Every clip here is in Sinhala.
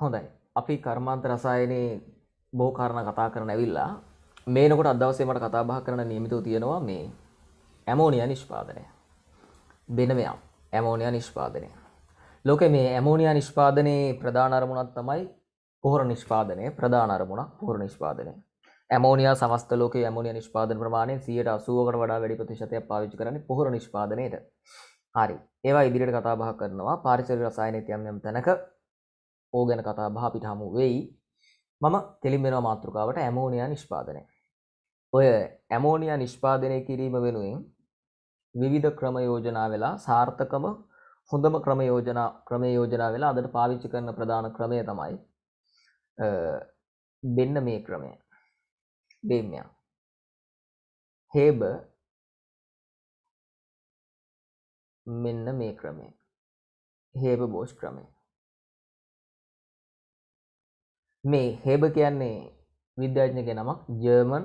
හොඳයි අපි කර්මාන්ත රසායනයේ බෝ කාරණ කතා කරන ඇවිල්ලා මේනකොට අදවසේමට කතාබහ කරන නියමිතව තියෙනවා මේ ඇමෝනිය නිෂ්පාදනය බෙනවයක් ඇමෝනිය නිෂ්පාදනය ලෝක මේ ඇමෝනිය නිෂ්පාදනයේ ප්‍රධානරමුණක් තමයි පොහොර නිෂ්පාදනය ප්‍රධානරමුණක් පොහොර නිෂ්පාදනය ඇමෝනිය සමස්ත ලෝක ඇමෝනිය නිෂ්පාදන ප්‍රමාණය සියයට අසුවකට වඩා වැඩි ප්‍රතිශතයක් පාවිච්චි කරන්නේ පොහොර නිෂ්පාදනයට හරි ඒවා ඉදිරියට කතාබහ කරනවා පාරිසරික රසායනික යම් යම් තැනක ඕගැන කතා භාපිට හමු වෙයි මම තෙලින් වෙනවා මාතෘකාවට ඇමෝනියා නිෂ්පාදනය ඔය ඇමෝනියා නිෂ්පාදනය කිරීම වෙනුවෙන් විවිධ ක්‍රම යෝජනා වෙලා සාර්ථකම හොඳම ක්‍රම යෝජනා ක්‍රමය යෝජනා වෙලා අදට පාවිච්චි කරන ප්‍රධාන ක්‍රමය තමයි දෙන්න මේ ක්‍රමය දෙමයා හේබ මෙන්න මේ ක්‍රමය හේබ බෝෂ් ක්‍රමය මේ හෙබ කියන්නේ විද්‍යාඥක නමක් ජර්මන්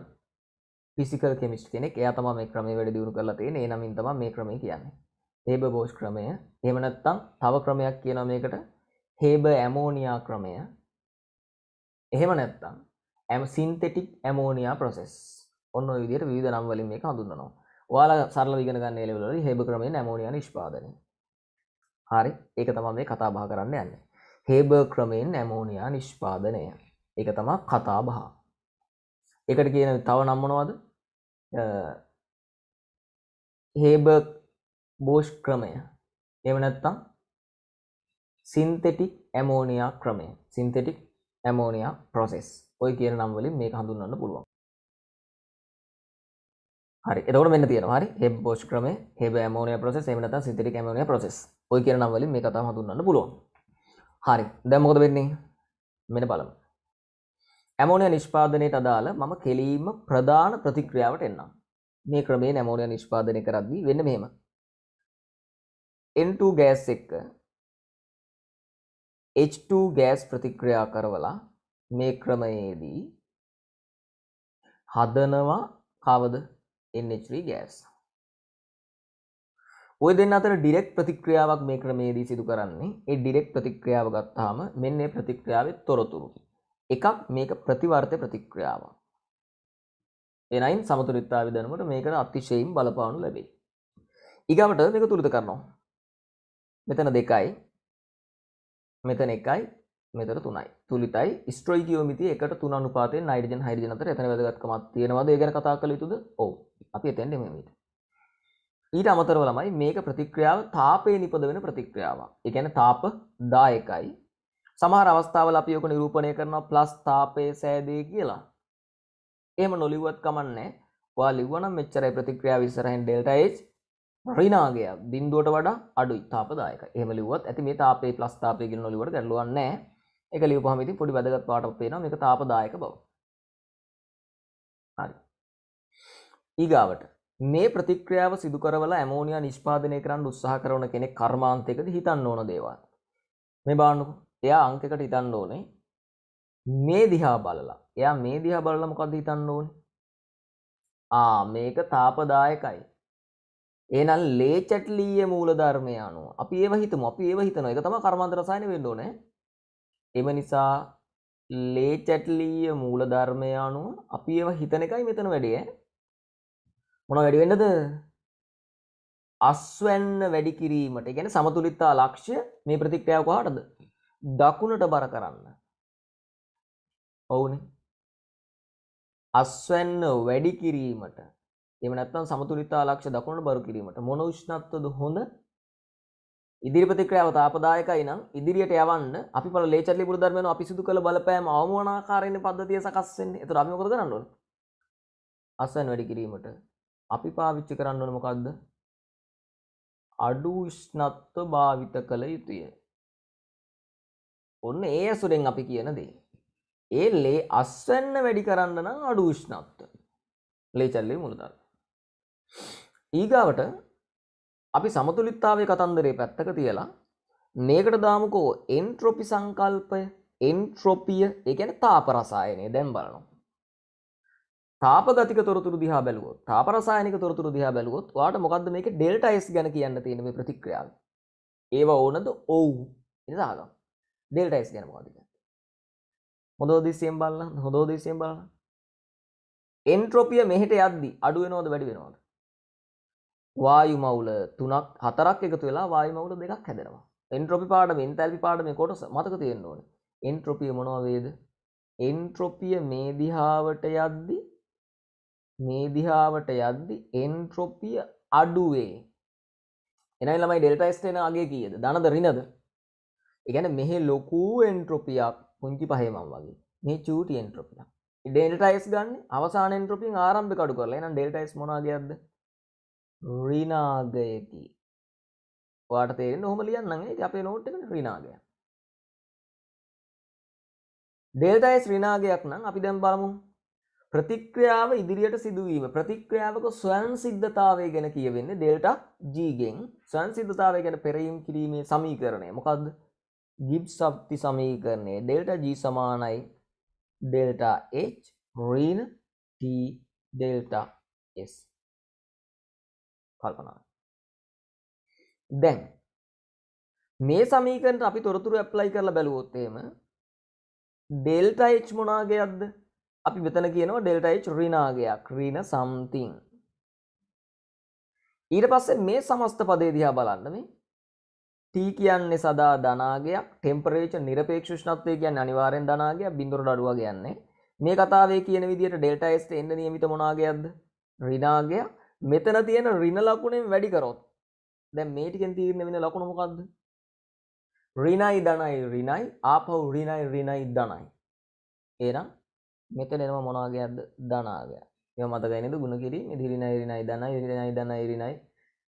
ෆිසිකල් කෙමිස්් කෙනෙක් එයා තම මේ ක්‍රමේ වැඩ දියුණු කරලා තියෙන එනමින් තම මේ ක්‍රමය කියන්නේ හේබ බෝෂ් ක්‍රමය එහෙමනත්තම් තව ක්‍රමයක් කියන මේකට හේබ ඇමෝනියා ක්‍රමය එහෙම නැත්තම් ඇම සින්තෙටික් ඇමෝනියා ප්‍රසෙස් ඔන්න විදිට විධ නම්වලින් මේ හඳුන්නවා වාල සරල විගෙනගන්න එලවලි හේබ ක්‍රමය ඇමෝනියා නිෂ්පාදන හරි ඒක තම මේ කතා බා කරන්න යන්නේ හේබ ක්‍රමයෙන් ඇමෝනියා නිෂ්පාදනය එක තමා කතා බහා එකට කියන තව නම්මනවාද හේබ බෝෂ් ක්‍රමය එමනැත්තම් සින්තෙටික් ඇමෝනියා ක්‍රමය සින්තෙටික් ඇමෝනියා ප්‍රොසෙස් ඔය කියන නම්වලින් මේ හඳුන්න්න පුළුවන් හරි එතවට මෙන්න තියෙන හරි හෙබ බෝෂ් ක්‍රම හෙබ මෝනය ප්‍රසෙස් එමනත සිතරික මෝනය ප්‍රසෙස් ඔය කියන නම්වලින් මේ කතා හඳුන්න්න පුළුවන් හරි දැමොකද වෙන්නේ මෙන බලමු. ඇමෝනය නිෂ්පාදනයට අදාළ මම කෙලීම ප්‍රධාන ප්‍රතික්‍රියාවට එන්නම් මේ ක්‍රමේ නැමෝනය නිෂ්පාදනය කරද්දී වෙන්න මෙහෙම N2 ගෑස් එක්ක H2 ගෑස් ප්‍රතික්‍රියා කරවලා මේ ක්‍රමයේදී හදනවා කවද NH3 ගෑස් ඔය දෙන්න අතර ඩිරෙක් ප්‍රතික්‍රියාවක් මේ ක්‍රමේදී සිදු කරන්නේ ඒ ඩිරෙක් ප්‍රතික්‍රියාව ගත්තාම මෙන්න ඒ ප්‍රතික්‍රියාවේ තොරතුරු එකක් මේක ප්‍රතිවර්ත ප්‍රතික්‍රියාව එනයින් සමතුලිතා විදනමට මේකට අතිශයින් බලපානු ලැබේ ඊගවට මේක තුරිත කරනවා මෙතන දෙකයි මෙතන එකයි මෙතර තුනයි තුළිතයි ස්ට්‍රයි කියෝමිති එකට තුන අනුපාතය නයිඩජන් හයිරජනතර එතන වැදගත්කමත් තියෙනවද ඒ ගැන කතා කළ යුතුද ඔවු අපි එතැන්ඩ මෙමට ඊට අමතරව ළමයි මේක ප්‍රතික්‍රියාව තාපය නිපද වෙන ප්‍රතික්‍රියාවක් එකන තාප දායකයි සමහර අවස්ථාවල අපි යෝක නිරූපණය කරන ප්ලස් තාපය සෑදේ කියලා එම නොලිවත් කමන්නේ වා ලිවන මෙච්චරයි ප්‍රතික්‍රියාව විසරහෙන් ඩෙල්ටයිච් රිනාගයක් බින්දුවට වඩා අඩු තාපදායක එම ලිවත් ඇති මේ තාපේ ප්ලස් තාපයගෙන නොලිවට ගැලුවන්නේ එක ලිවපහමිති පොඩි වැදගත් පාට පේනවා මේක තාපදායක බව හරි ඊගාවට මේ ප්‍රතික්‍රියාව සිදුකරවල ඇමෝනියා නිෂ්පාදනය කරන්න උත්සාහ කරන කෙනෙ කර්මාන්තයකද හිතන්න ඕන දේවල් මේ බාන්නකු එයා අංකකට හිතන්න ඕනේ මේ දිහා බලලා එයා මේ දිහා බලලා මොකද හිතන්න ඕන ආ මේක තාපදායකයි ඒනල් ලේචට්ලීය මූල ධර්මය අනුව අපි ඒව හිතම අපි ඒව හිතන එක තම කර්මාන්ත රසායන වෙන්න ඕනේ එම නිසා ලේචට්ලීය මූල ධර්මය අනුව අපි ඒව හිතන එකයි මෙතන වැඩිය මොන වැඩි වෙන්නද අස්වැන්න වැඩි කිරීමට ගැන සමතුලිතා ලක්ෂ්‍ය මේ ප්‍රතික්‍රියාව කොහටද දකුණට බර කරන්න ඔවුන අස්වැන්න වැඩි කිරීමට එම නැත්තම් සමතුලිතා ලක්ෂ දකුණට බරු කිරීමට මොන විශ්නත්වද හොඳ ඉදිරි ප්‍රතික්‍රියාව තාපදායකයි නම් ඉදිරියට යවන්න අපි පල ලේචරලි පුරධර්මයන අපි සිදු කළ බලපෑම අවමනාකාරයෙන් පද්ධතිය සකස්වෙන්නේ එතර අපි මොකද කරන්න ඕන අස්වැන් වැඩි කිරීමට අපි පාවිච්චි කරන්න ඕන මොකක්ද අඩු විෂ්ණත්ව භාවිත කළ යුතුය ඔන්න ඒ ඇසුරෙන් අපි කියන දේ ඒල්ලේ අස්වැන්න වැඩි කරන්න නම් අඩු විෂ්ණත්ව ලේචල්ලේ මුළුදල් ඊගාවට අපි සමතුලිත්තාවේ කතන්දරේ පැත්තක තියලා නේකට දාමුකෝ එන්ට්‍රොපි සංකල්පය එන්ට්‍රොපිය එකන තාපරසායනය දැම් බලනවා තාපගතික තොරතුරු දිහා බැලුවොත් තාපරසායනික තොරතුරු දිහා බැලුවොත් වාට මොකක්ද මේක ඩෙල්ටයිස් ගැන කියන්න තියෙන මේ ප්‍රතික්‍රියාව. ඒවා ඕනද ඔව් නිසාහගම් ඩෙල්ටයිස් ගැන මොකද කියන්නේ. හොඳෝ දිස්සියෙන් බලන්න හොඳෝ දිස්සියෙන් බලන්න. එන්ට්‍රොපිය මෙහෙට යද්දි අඩු වෙනවද වැඩි වෙනවද? වායු මවුල 3ක් 4ක් එකතු වෙලා වායු මවුල දෙකක් හැදෙනවා. එන්ට්‍රොපි පාඩම එන්තැල්පි පාඩමේ කොටස මතක තියෙන්න ඕනේ. එන්ට්‍රොපිය මොනවා වේද? එන්ට්‍රොපිය මේ දිහාවට යද්දි මේ දිහාවට යද්දි එන්ට්‍රොපිය අඩුවේ එනයි ළමයි ඩෙල්ටයිස්ටේන අගේ කියද දනද රිනද එකන මෙහෙ ලොකූ එන්ට්‍රොපියක් පුංචි පහේමම් වගේ මේ චූටි එන්ට්‍රොපිය ඩෙල්ටයිස් ගන්න අවසා ෙන්ට්‍රොපින් ආරම්භ කඩු කරලා නම් ඩෙල්ටයිස් මොනාගයක්ද රිනාගයකි වාට තේරෙන් හොම ලියන්නගේ අපේ නෝට්ට රිනාගය ඩෙල්ටයිස් රිනාගයක් නම් අපි දැම් බලමු ප්‍රතික්‍රියාව ඉදිරියට සිදුවීම ප්‍රතික්‍රියාවක ස්වයන් සිද්ධතාවය ගැන කියවෙන්නේ ඩෙල්ටා ජීගෙන් ස්වයන් සිද්ධතාවය ගැන පෙරයම් කිරීමේ සමීකරණය මොකක්ද ගිබ් සප්ති සමීකරණය ඩෙල්ටා ජී සමානයි ඩෙල්ටා H රීන T ඩෙල්ටා S කල්පනා දැන් මේ සමීකරණයට අපි තොරතුරු ඇප්ලයි කරලා බැලුවොත් එහෙම ඩෙල්ටා H මොනාගේයක්ද අපි මෙතන කියනවා ඩෙල්ටයිච් රිනාගයක් රීන සම්තිං ඊට පස්සේ මේ සමස්ත පදේ දිහා බලන්න මේ T කියන්නේ සදා ධනාගයක් ටෙම්පරේචර් নিরপেক্ষ උෂ්ණත්වය කියන්නේ අනිවාර්යෙන් ධනාගයක් බිඳුර නඩුව කියන්නේ මේ කතාවේ කියන විදිහට ඩෙල්ටා S එන්න නියමිත මොනාගයක්ද ඍණාගය මෙතන තියෙන ඍණ ලකුණෙන් වැඩි කරොත් දැන් මේ ටිකෙන් තීරණය වෙන ලකුණ මොකද්ද ඍණයි ධනයි ඍණයි ආපහු ඍණයි ඍණයි ධනයි එහෙනම් මෙතන එනම මොනාගයක්ද ධනාගයක් මෙ මතකයිනද ගුණ කිරීම දිරිනයි රිනයි දනයි රිනයි දනයි රිනයි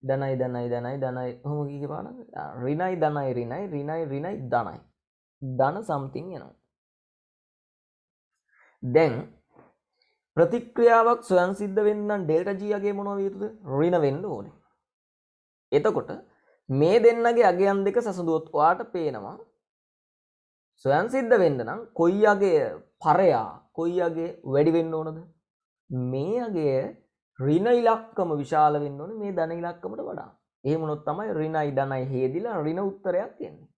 දනයි දනයි දනයි දනයි හොම කිය පාන රිනයි දනයි රිනයි රිනයි රිනයි දනයි දන සම්තිං යනවා දැන් ප්‍රතික්‍රියාවක් සොයන් සිද්ධ වෙන්නම් ඩෙල්ටජීයගේ මොනවයුතුද රිනවෙන්න ඕන එතකොට මේ දෙන්නගේ අගයන් දෙක සසඳුවොත් වාට පේනවා සොයන් සිද්ධ වෙන්න නම් කොයි අගේ පරයා කොයි අගේ වැඩි වෙන්න ඕනද මේ අගේ රින ඉලක්කම විශාල වෙන්න ඕනේ මේ ධන ඉලක්කමට වඩා. එහෙම වුණොත් තමයි රිනයි ධනයි හේදිලා රින උත්තරයක් එන්නේ.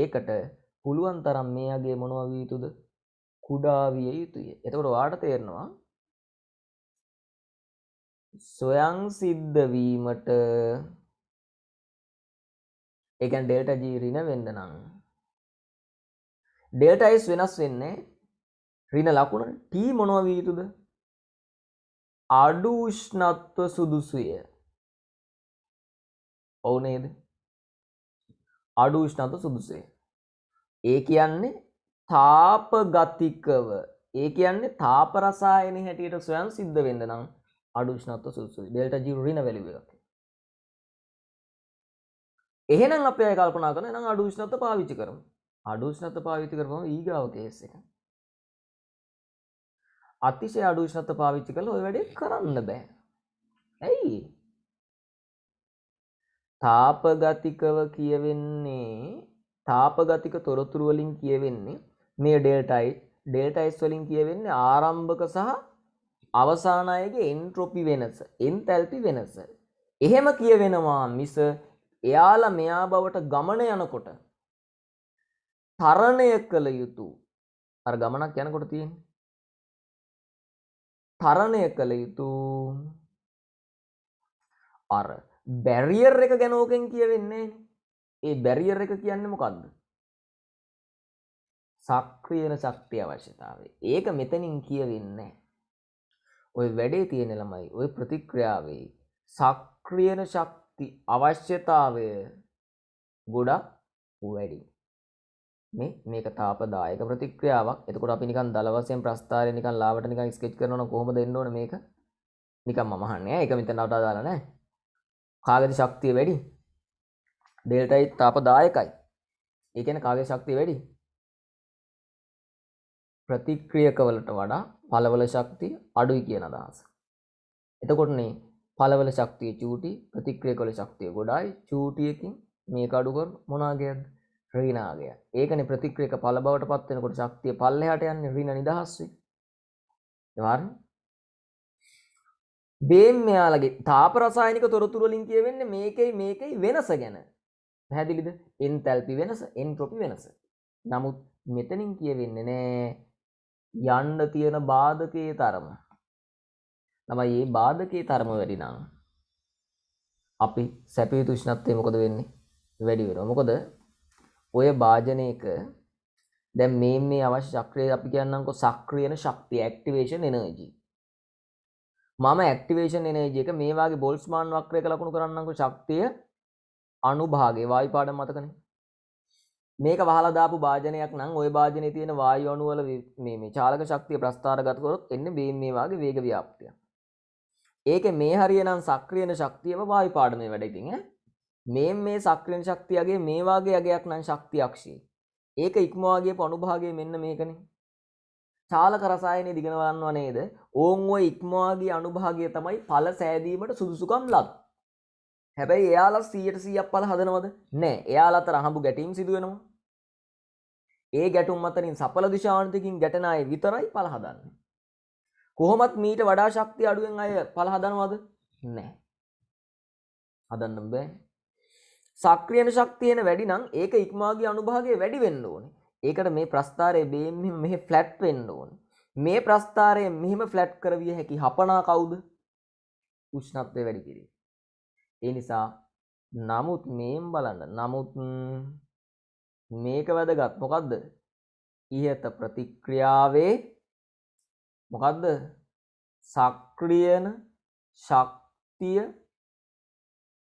ඒකට පුළුවන් තරම් මෙයාගේ මොනවා විය යුතුද? කුඩා විය යුතුය. එතකොට ඔයාට තේරෙනවා සොයං සිද්ධ වීමට ඒ කියන්නේ ඩෙල්ටා G රින වෙන්න නම් ඩෙල්ටා S වෙනස් වෙන්නේ රින ලකුණ ටී මොනවවිය යුතුද අඩු ෂ්නත්ව සුදුසුය ඔවුනේද අඩු ෂ්නත සුදුසේ ඒ කියන්නේ තාපගතිකව ඒ කියන්නේ තාපරසායන හැටියට ස්වයන් සිද්ධ වෙන්න නම් අඩු ෂ්නත්ව සුදුසුයි ඩෙල්ට ජීව රින වැලියුවක් එහෙනම් අපේ අය කල්පනා කරන නම් අඩු ෂ්නත පාවිච්චි කරමු අඩු ෂ්නත පාවිච්චි කරපුවම ඊගාව කේස් එක අතිශය අඩු ශත පාවිච්චි කළ ඔය වැඩේ කරන්න බෑ ඇයි තාපගතිකව කියවෙන්නේ තාපගතික තොරතුරු වලින් කියවෙන්නේ මේ ඩෙල්ටයි ඩෙල්ටයිස් වලින් කියවෙන්නේ ආරම්භක සහ අවසානයගේ එන්ට්‍රොපි වෙනස එන්තැල්පි වෙනස එහෙම කියවෙනවා මිස එයාලා මෙයා බවට ගමන යනකොට තරණය කළ යුතු අර ගමනක් යනකොට තියෙන්නේ තරණය කළ යුතු අර බැරිියර් එක ගැනෝකෙන් කියවෙන්නේ ඒ බැරිියර් එක කියන්න මොකක්ද සක්‍රියන ශක්තිය අවශ්‍යතාවේ ඒක මෙතනින් කියවෙන්න ඔය වැඩේ තියෙන ළමයි ඔය ප්‍රතික්‍රියාවේ සක්‍රියන ශක්ති අවශ්‍යතාවය ගොඩක් වැඩින් මේ මේක තාපදායක ප්‍රතික්‍රියාවක් එතකොට අපි නිකන් දල වශයෙන් ප්‍රස්ථාරය නිකන් ලාවට නිකන් ස්කෙච් කරනවනම් කොහොමද එන්න ඕන මේක නිකන් මම අහන්නේ ඒක මෙතනට දාලා නැහැ කාගේද ශක්තිය වැඩි ඩෙල්ටායි තාපදායකයි ඒ කියන්නේ කාගේ ශක්තිය වැඩි ප්‍රතික්‍රියකවලට වඩා පළවල ශක්තිය අඩුයි කියන අදහස එතකොටනේ පළවල ශක්තිය චූටි ප්‍රතික්‍රියකවල ශක්තිය ගොඩායි චූටියකින් මේක අඩු කර මොනාගේද රීනාගය ඒකන ප්‍රතික්‍රයක පල බවට පත්වෙනකොට ශක්තිය පල්ලහට යන්න රීන නිදහස්සේ වාර් බේම් මෙයාලගේ තාපරසායනික තොරතුරලින් කියවෙන්න මේකයි මේකයි වෙනස ගැන පැහැදිලිද එන් තැල්පි වෙනස එන් ට්‍රොපි වෙනස නමුත් මෙතනින් කියවෙන්න නෑ යන්න තියෙන බාධකයේ තරම තමයි ඒ බාධකයේ තරම වැඩිනම් අපි සැපේ තුෂ්ණත්වය මොකද වෙන්නේ වැඩි වෙනවා මොකද ඔය භාජනයක දැ මේ මේ අවශ්‍ය චක්‍රය අපි කියන්නකො සක්‍රියන ශක්තිය ඇක්ටිවේෂන් එනජී මම ඇක්ටිවේෂන් එනජ එක මේවාගේ බොල්ස්මාන් වක්‍රය කලකුණු කරන්නකු ශක්තිය අනුභාගේ වායි පාඩම් මතකන මේක වහලාදාපු භාජනයක් නම් ඔය භාජනය තියෙන වායු අනුවල මේ චාලක ශක්තිය ප්‍රස්ථාරගතකොරොත් එන්න බේ මේ වගේ වේග ව්‍යාප්තිය ඒක මේ හරියනම් සක්‍රියන ශක්තියම වායි පාඩමේ වැඩකින් මේ මේ සක්‍රණ ශක්තියගේ මේවාගේ අගයක් නම් ශක්තියක්ෂී ඒක ඉක්මවාගේ පනුභාගේ මෙන්න මේකන චාලක රසායනය දිගෙනවන්න වනේද ඕන් ඔය ඉක්මවාගේ අනුභාගය තමයි පල සෑදීමට සුදුසුකම් ලත් හැබැයි එයාලා සීයට සීයක් පල හදනවද නෑ එයාලත රහඹු ගැටීම් සිදුවෙනවා ඒ ගැටුම් අතරින් සපල දිශාන්තකින් ගැටනාය විතරයි පල හදන්න කොහොමත් මීට වඩා ශක්ති අඩුවෙන් අය පල හදනවද නෑ හදන්න බෑ සක්‍රියන ශක්තියන වැඩි නම් ඒක ඉක්මාගේ අනුභාගේ වැඩි වෙන්න ඕන ඒකට මේ ප්‍රස්ථාරය බේම මෙහ ෆලට් වෙන්න ඕන් මේ ප්‍රස්ථාරය මෙහෙම ෆලට් කරවිය හැකි හපනා කවුද උෂ්ණත්වය වැඩි කිරී ඒ නිසා නමුත් මේම් බලන්න නමුත් මේක වැදගත් මොකක්ද ඉහත ප්‍රතික්‍රියාවේ මොකක්ද සක්‍රියන ශක්තිය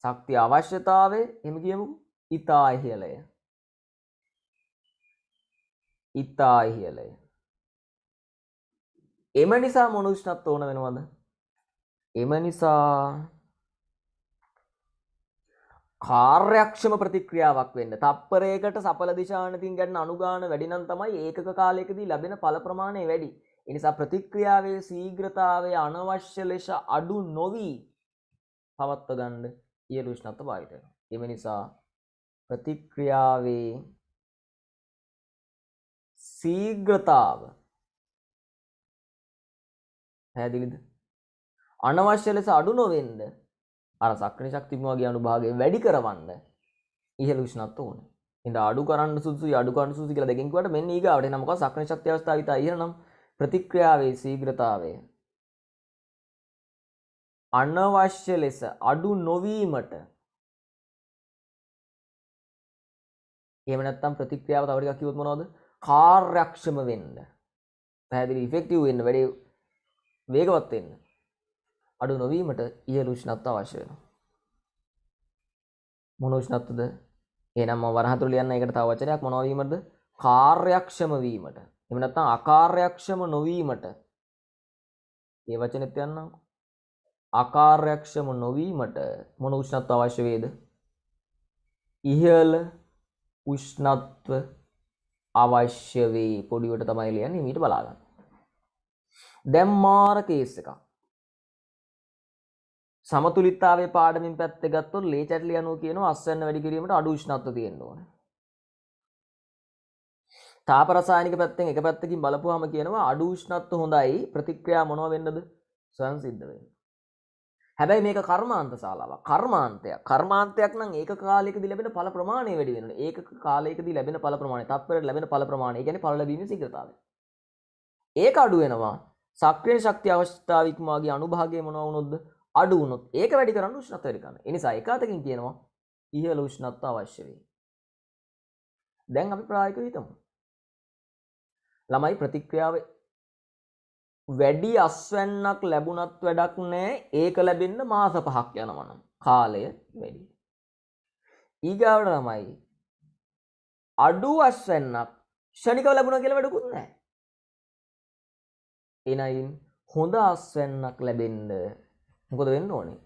ශක්ති අවශ්‍යතාවය එම කියමු ඉතා ඉහලය ඉතා ඉහලය එම නිසා මොනුෂ්ණත් ඕන වෙනවද එම නිසා කාර්යක්ෂම ප්‍රතික්‍රියාවක් වෙන්න තප්පරයකට සපල දිශානතින් ගැන්න අනුගාන වැඩිනම් තමයි ඒක කාලෙකදී ලැබෙන පල ප්‍රමාණය වැඩි එනිසා ප්‍රතික්‍රියාවේ සීග්‍රතාවේ අනවශ්‍ය ලෙස අඩු නොවී පවත්ව ගණ්ඩ ඉහළ උෂ්ණත්ව බාහිර වෙනවා. එම නිසා ප්‍රතික්‍රියාවේ සීග්‍රතාව පැදිලිද අනවශ්‍ය ලෙස අඩු නොවෙන්ද අර සක්‍රණ ශක්තිමවාගේ අනුභාගය වැඩි කරවන්න ඉහළ විෂ්ණත්ව ඕන ඉඳ අඩු කරන්න සුසු අඩු කරන්න සුසු කියලා දෙකින්කට මෙන්න ඒගාවට නමක සක්‍රණ ශක්ති අවස්ථාවිතා ඉහනම් ප්‍රතික්‍රියාවේ සීග්‍රතාවය අනවශ්‍ය ලෙස අඩු නොවීමට එහෙම නැත්නම් ප්‍රතික්‍රියාව තව ටිකක් කිව්වොත් මොනවද? කාර්යක්ෂම වෙන්න. පැහැදිලි ඉෆෙක්ටිව් වෙන්න වැඩේ වේගවත් වෙන්න. අඩු නොවීමට ඉහළ උෂ්ණත්ව අවශ්‍ය වෙනවා. මොන උෂ්ණත්වද? එහෙනම් මම වරහතුල ලියන්න ඒකට තව වචනයක් මොනවා වීමද? කාර්යක්ෂම වීමට. එහෙම නැත්නම් අකාර්යක්ෂම නොවීමට. මේ වචනෙත් යන්නම්කෝ. අකාර්යක්ෂම නොවීමට මොන උෂ්ණත්ව අවශ්‍ය වේද? ඉහළ උෂ්ණත්ව අවශ්‍ය වේ. පොඩිවට තමයි ලියන්නේ මීට බලා ගන්න. දැන් මාර කේස් එකක්. සමතුලිතතාවයේ පාඩමින් පැත්තේ ගත්තොත් ලේ චැටලි අණුව කියනවා අස්වැන්න වැඩි කිරීමට අඩු උෂ්ණත්ව තියෙන්න ඕනේ. තාප රසායනික පැත්තෙන් එක පැත්තකින් බලපුවාම කියනවා අඩු උෂ්ණත්ව හොඳයි ප්‍රතික්‍රියා මොනවා වෙන්නද? සංසිද්ධ වෙන්න. හැබැයි මේක කර්මාන්ත ශාලාව කර්මාන්තය කර්මාන්තයක් නම් ඒක කාලයකදී ලැබෙන ඵල ප්‍රමාණය වැඩි වෙනවා ඒක කාලයකදී ලැබෙන ඵල ප්‍රමාණය තත්පරයට ලැබෙන ඵල ප්‍රමාණය කියන්නේ ඵල ලැබීමේ ශීඝ්‍රතාවය ඒක අඩු වෙනවා සක්‍රිය ශක්තිය අවශ්‍යතාව ඉක්මාගේ අනුභාගය මොනවා වුණොත්ද අඩු වුණොත් ඒක වැඩි කරන්න උෂ්ණත්වය වැඩි කරන්න. ඒ නිසා එක අතකින් කියනවා ඉහළ උෂ්ණත්ව අවශ්‍ය වෙයි. දැන් අපි ප්‍රායෝගිකව හිතමු. ළමයි ප්‍රතික්‍රියාව වැඩි අස්වැන්නක් ලැබුණත් වැඩක් නෑ ඒක ලැබෙන්න මාස පහක් යනවනම් කාලය වැඩි ඊගාවට තමයි අඩු අස්වැන්නක් ෂණිකව ලැබුණ කියලා වැඩකුත් නෑ එනයින් හොඳ අස්වැන්නක් ලැබෙන්ඩ මොකද වෙන්න ඕනේ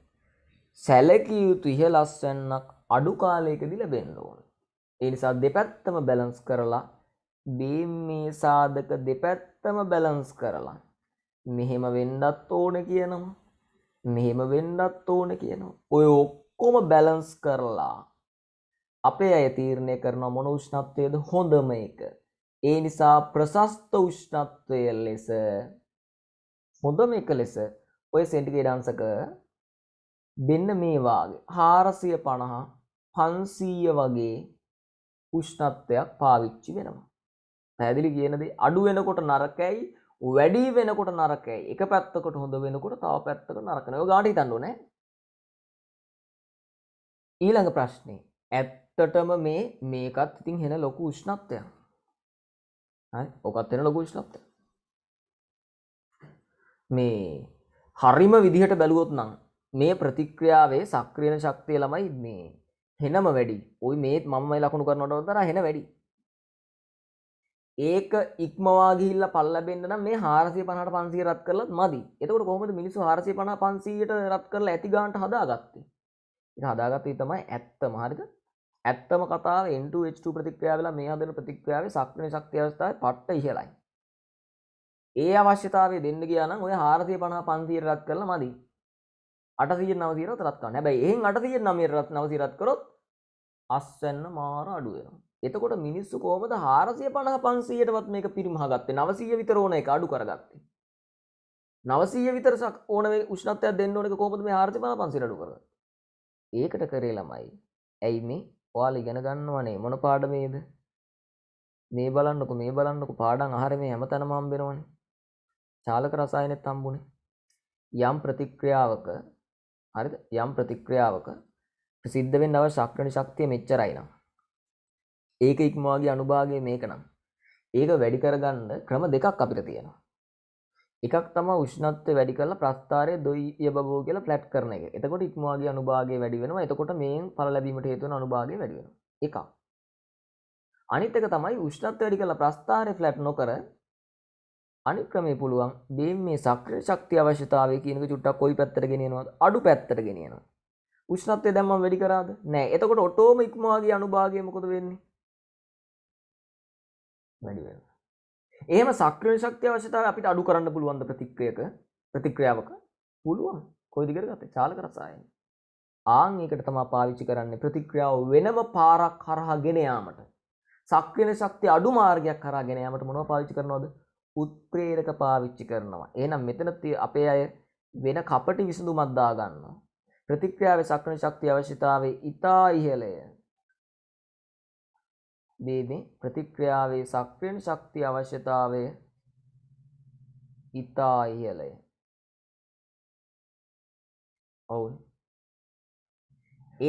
සැලකිය යුතු ඉහ ලස්වැන්නක් අඩු කාලයකදි ලැබෙන්න ඕන එනිසා දෙපැත්තම බැලන්ස් කරලා බේම් මේ සාධක දෙපැත්තම බැලන්ස් කරලා මෙහෙම වෙන්නත් ඕන කියනවා මෙහෙම වෙන්නත් ඕන කියනවා ඔය ඔක්කොම බැලන්ස් කරලා අපේ අය තීරණය කරන මොන උෂ්ණත්වයද හොඳම එක ඒ නිසා ප්‍රශස්ත උෂ්ණත්වය ලෙස හොඳම එක ලෙස ඔය සෙන්ටිගේ ඩන්සක බෙන්න මේවාගේ හාරසිය පණහා පන්සීය වගේ උෂ්ණත්වයක් පාවිච්චි වෙනවා පැදිලි කියනද අඩු වෙනකොට නරකැයි වැඩි වෙනකොට නරක එක පැත්තකට හොඳ වෙනකොට තව පැත්තක නරකනය ගාටි තන්නුනෑ ඊළඟ ප්‍රශ්නය ඇත්තටම මේ මේකත් ඉතින් හෙන ලොකු උෂ්ණත්වය ඕකත් එෙන ලොකු ෂ්ණත්වය මේ හරිම විදිහට බැලුවොත් නම් මේ ප්‍රතික්‍රියාවේ සක්‍රියන ශක්තිය ළමයි මේ හෙනම වැඩි ඔයි මේත් මම ලකුණු කරනට දර හෙන වැඩි ඒක ඉක්මවා ගිල්ල පල්ලබෙන්න්න මේ හාරසය පනට පන්සේ රත් කරල මදි එතකට කොහොමද මිනිසු හරසය පන පන්සීට රත් කරලා ඇති ගාන්ට හදාගත්තේ හදාගත්තේ තමයි ඇත්ත මාර්ග ඇත්තම කතා එන්ටුH2 ප්‍රතික්‍රියාවලා මේ හදන ප්‍රතික්‍රියාව සක්න ශක්තියවස්ථාව පට්ට ඉහලයි ඒ අවශ්‍යතාවේ දෙන්න කියන ඔය හාරසය පනා පන්සීර රත් කරල මදි අටසිය නවතීරත් රත්කන්න හැබැයි එහෙන් අටසිය නමීරත් නවසිරත් කරොත් අස්වන්න මාර අඩුවෙනවා එතකොට මිනිස්සු කොහොමද හාරසිය පණහ පන්සීයටවත් මේක පිරිමහගත්තේ නවසීය විතර ඕන එක අඩු කරගත්තේ. නවසීය විතරසක් ඕන උෂ්ණත්වයක් දෙන්න ඕනක කොහොමද මේ හාරසිය පණ පන්සිට අඩු කරගත්තේ. ඒකට කරේ ළමයි. ඇයි මේ? ඔයාලා ඉගෙන ගන්නවනේ මොන පාඩමේද? මේ බලන්නකො මේ බලන්නකො පාඩම් ආහාරේ මේ හැමතැනම හම්බෙනවනේ. චාලක රසායනෙත් හම්බුනේ. යම් ප්‍රතික්‍රියාවක හරිද? යම් ප්‍රතික්‍රියාවක සිද්ධ වෙන්න අවශ්‍ය ශක්‍රණ ශක්තිය මෙච්චරයි නම් ඒක ඉක්මවාගේ අනුභාගය මේක නම් ඒක වැඩි කරගන්න ක්‍රම දෙකක් අපිට තියෙනවා එකක් තම උෂ්ණත්වය වැඩි කරලා ප්‍රස්ථාරය දොයිය බෝ කියලා ෆ්ලට් කරන එක එතකොට ඉක්මවාගේ අනුභාගය වැඩි වෙනවා එතකොට මේන් පල ලැබීමට හේතුවන අනුභාගය වැඩි වෙන එක අනිත් එක තමයි උෂ්ණත්වය වැඩි කරලා ප්‍රස්ථාරය ෆ්ලට් නොකර අනි ක්‍රමේ පුළුවන් දේ මේ සක්‍ර ශක්ති අවශ්‍යතාවය කියනක චුට්ටක් කොයි පැත්තර ගෙනනවද අඩු පැත්තර ගෙනනවා උෂ්ණත්වය දැම්ම වැඩි කරාද නෑ එතකොට ඔටෝම ඉක්මවාගේ අනුභාගය මොකද වෙන්නේ වැඩිවෙන්න ඒම සක්‍රිය ශක්තිය අවශ්‍යතාව අපිට අඩු කරන්න පුළුවන්ද ප්‍රතික්්‍රයක ප්‍රතික්‍රියාවක පුළුවන් කොයිදිකර ගත චාලක රසායෙන් ආං ඒකට තමා පාවිච්චි කරන්නේ ප්‍රතික්‍රියාව වෙනම පාරක් කරහා ගෙනයාමට සක්්‍රන ශක්ති අඩු මාර්ගයක් කරා ගෙනයාමට මොනව පාවිච්චි කරනවද උත්ප්‍රේරක පාවිච්චි කරනවා ඒනම් මෙතනති අපේ අය වෙන කපටි විසඳු මත්දා ගන්න ප්‍රතික්‍රියාව සක්‍රණ ශක්ති අවශ්‍යතාවේ ඉතා ඉහලය දේ ප්‍රතික්‍රියාවේ සක්‍රියන ශක්ති අවශ්‍යතාවය ඉතා ඉහලය ඔවුන්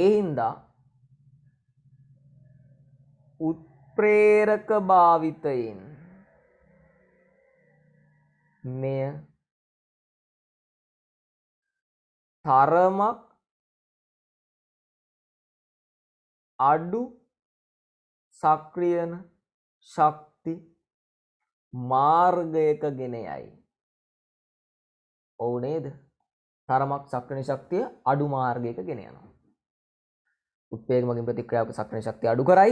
ඒහින්දා උත්ප්‍රේරක භාවිතයෙන් මෙය තරමක් අඩු සක්‍රියන ශක්ති මාර්ගයක ගෙන යයි. ඔවු නේද තරමක් සක්‍රණ ශක්තිය අඩු මාර්ගයක ගෙන යනවා. උත්පේක මගින් ප්‍රතික්‍රියාවක සක්‍රණ ශක්තිය අඩු කරයි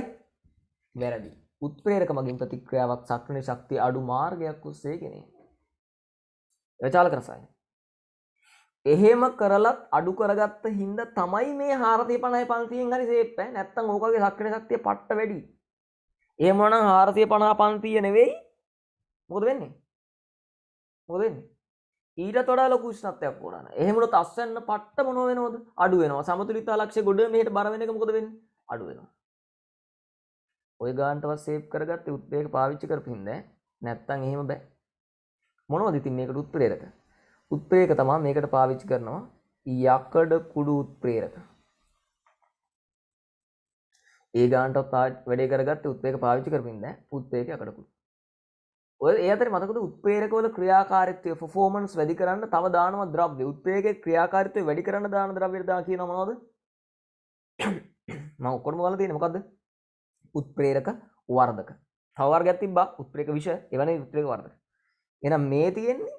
වැරදි. උත්ප්‍රේරක මගින් ප්‍රතික්‍රියාවක් සක්‍රණ ශක්තිය අඩු මාර්ගයක් ඔස්සේ ගෙන රචාලක රසායන. එහෙම කරලත් අඩු කරගත්ත හින්දා තමයි මේ 450 පන්තියෙන් හරි සේප්පෑ. නැත්තම් ඕකගේ සක්‍රණ ශක්තිය පට්ට වැඩි. ඒමන හාරසිය පනා පන්තිය නෙවෙයි මොද වෙන්නේ මොදන්නේ ඊට තොඩ ලොකුෂ්නත්යක් වුණන එහෙමට අස්සන්න පට්ට මොන වෙනෝද අඩුවෙනවා සමතුලිතා ලක්ෂ ගොඩ මේට බරවෙනක මොකදවෙන්න අඩුවෙනවා ඔය ගාන්ටවත් සේප් කරගත්ත උත්වේක පාවිච්චි කර පින්ද නැත්තන් එහෙම බෑ මොනවද ඉතින් මේකට උත්ප්‍රේරක උත්ප්‍රේක තමා මේකට පාවිච්චි කරනවා යකඩ කුඩු උත්ප්‍රේරක ඒ ගාන්ටත් වැඩේ කරගත් උත්වේක පාවිච්චි කරමින්ද පුත්තේක අකටකු ඔය ඒතර මතකද උත්පේරකවල ක්‍රියාකාරිත්වය ෆෝමන්ස් වැඩි කරන්න තව දානව ද්‍රව්්‍ය උත්පේක ක්‍රියාකාරිත්වය වැඩි කරන්න දාන ද්‍රවර්දා කිය නොමනොද ම ඔකොටම වල තියෙන මොකක්ද උත්ප්‍රේරක වර්ධක තවර් ගැත්ති බා උත්ප්‍රේක විෂ එවන උත්ප්‍රේක වර්ධක එනම් මේ තියෙන්නේ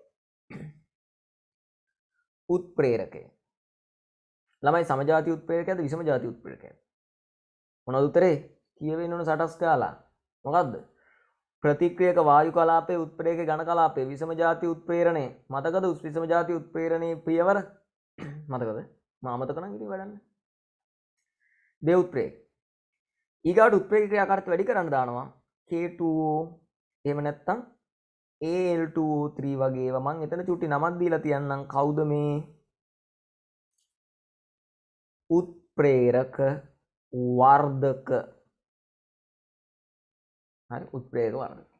උත්ප්‍රේරකය ළමයි සමජාති උත්පේරක ඇද විසම ජාති උත්පේරක ඇද මොනදුතරේ කියවෙන් ඕන සටස් කාලා මොකක්ද ප්‍රතික්‍රියක වායු කලාපේ උත්ප්‍රේක ගණ කලාපේ විසම ජාති උත්පේරණය මතකද උස්පිසම ජාති උත්පේරණය පියවර මතකද මාමතකන ගිරි වැඩන්න දෙව් උත්ප්‍රේක් ඊගාට උත්ප්‍රේක ක්‍රියාකාරත් වැඩි කරන්න දානවා K2O එහෙම නැත්තම් AL2O3 වගේ මං එතන චුට්ටි නමක් දීලා තියන්නම් කවුද මේ උත්ප්‍රේරක වර්ධක හරි උත්ප්‍රේක වර්ධක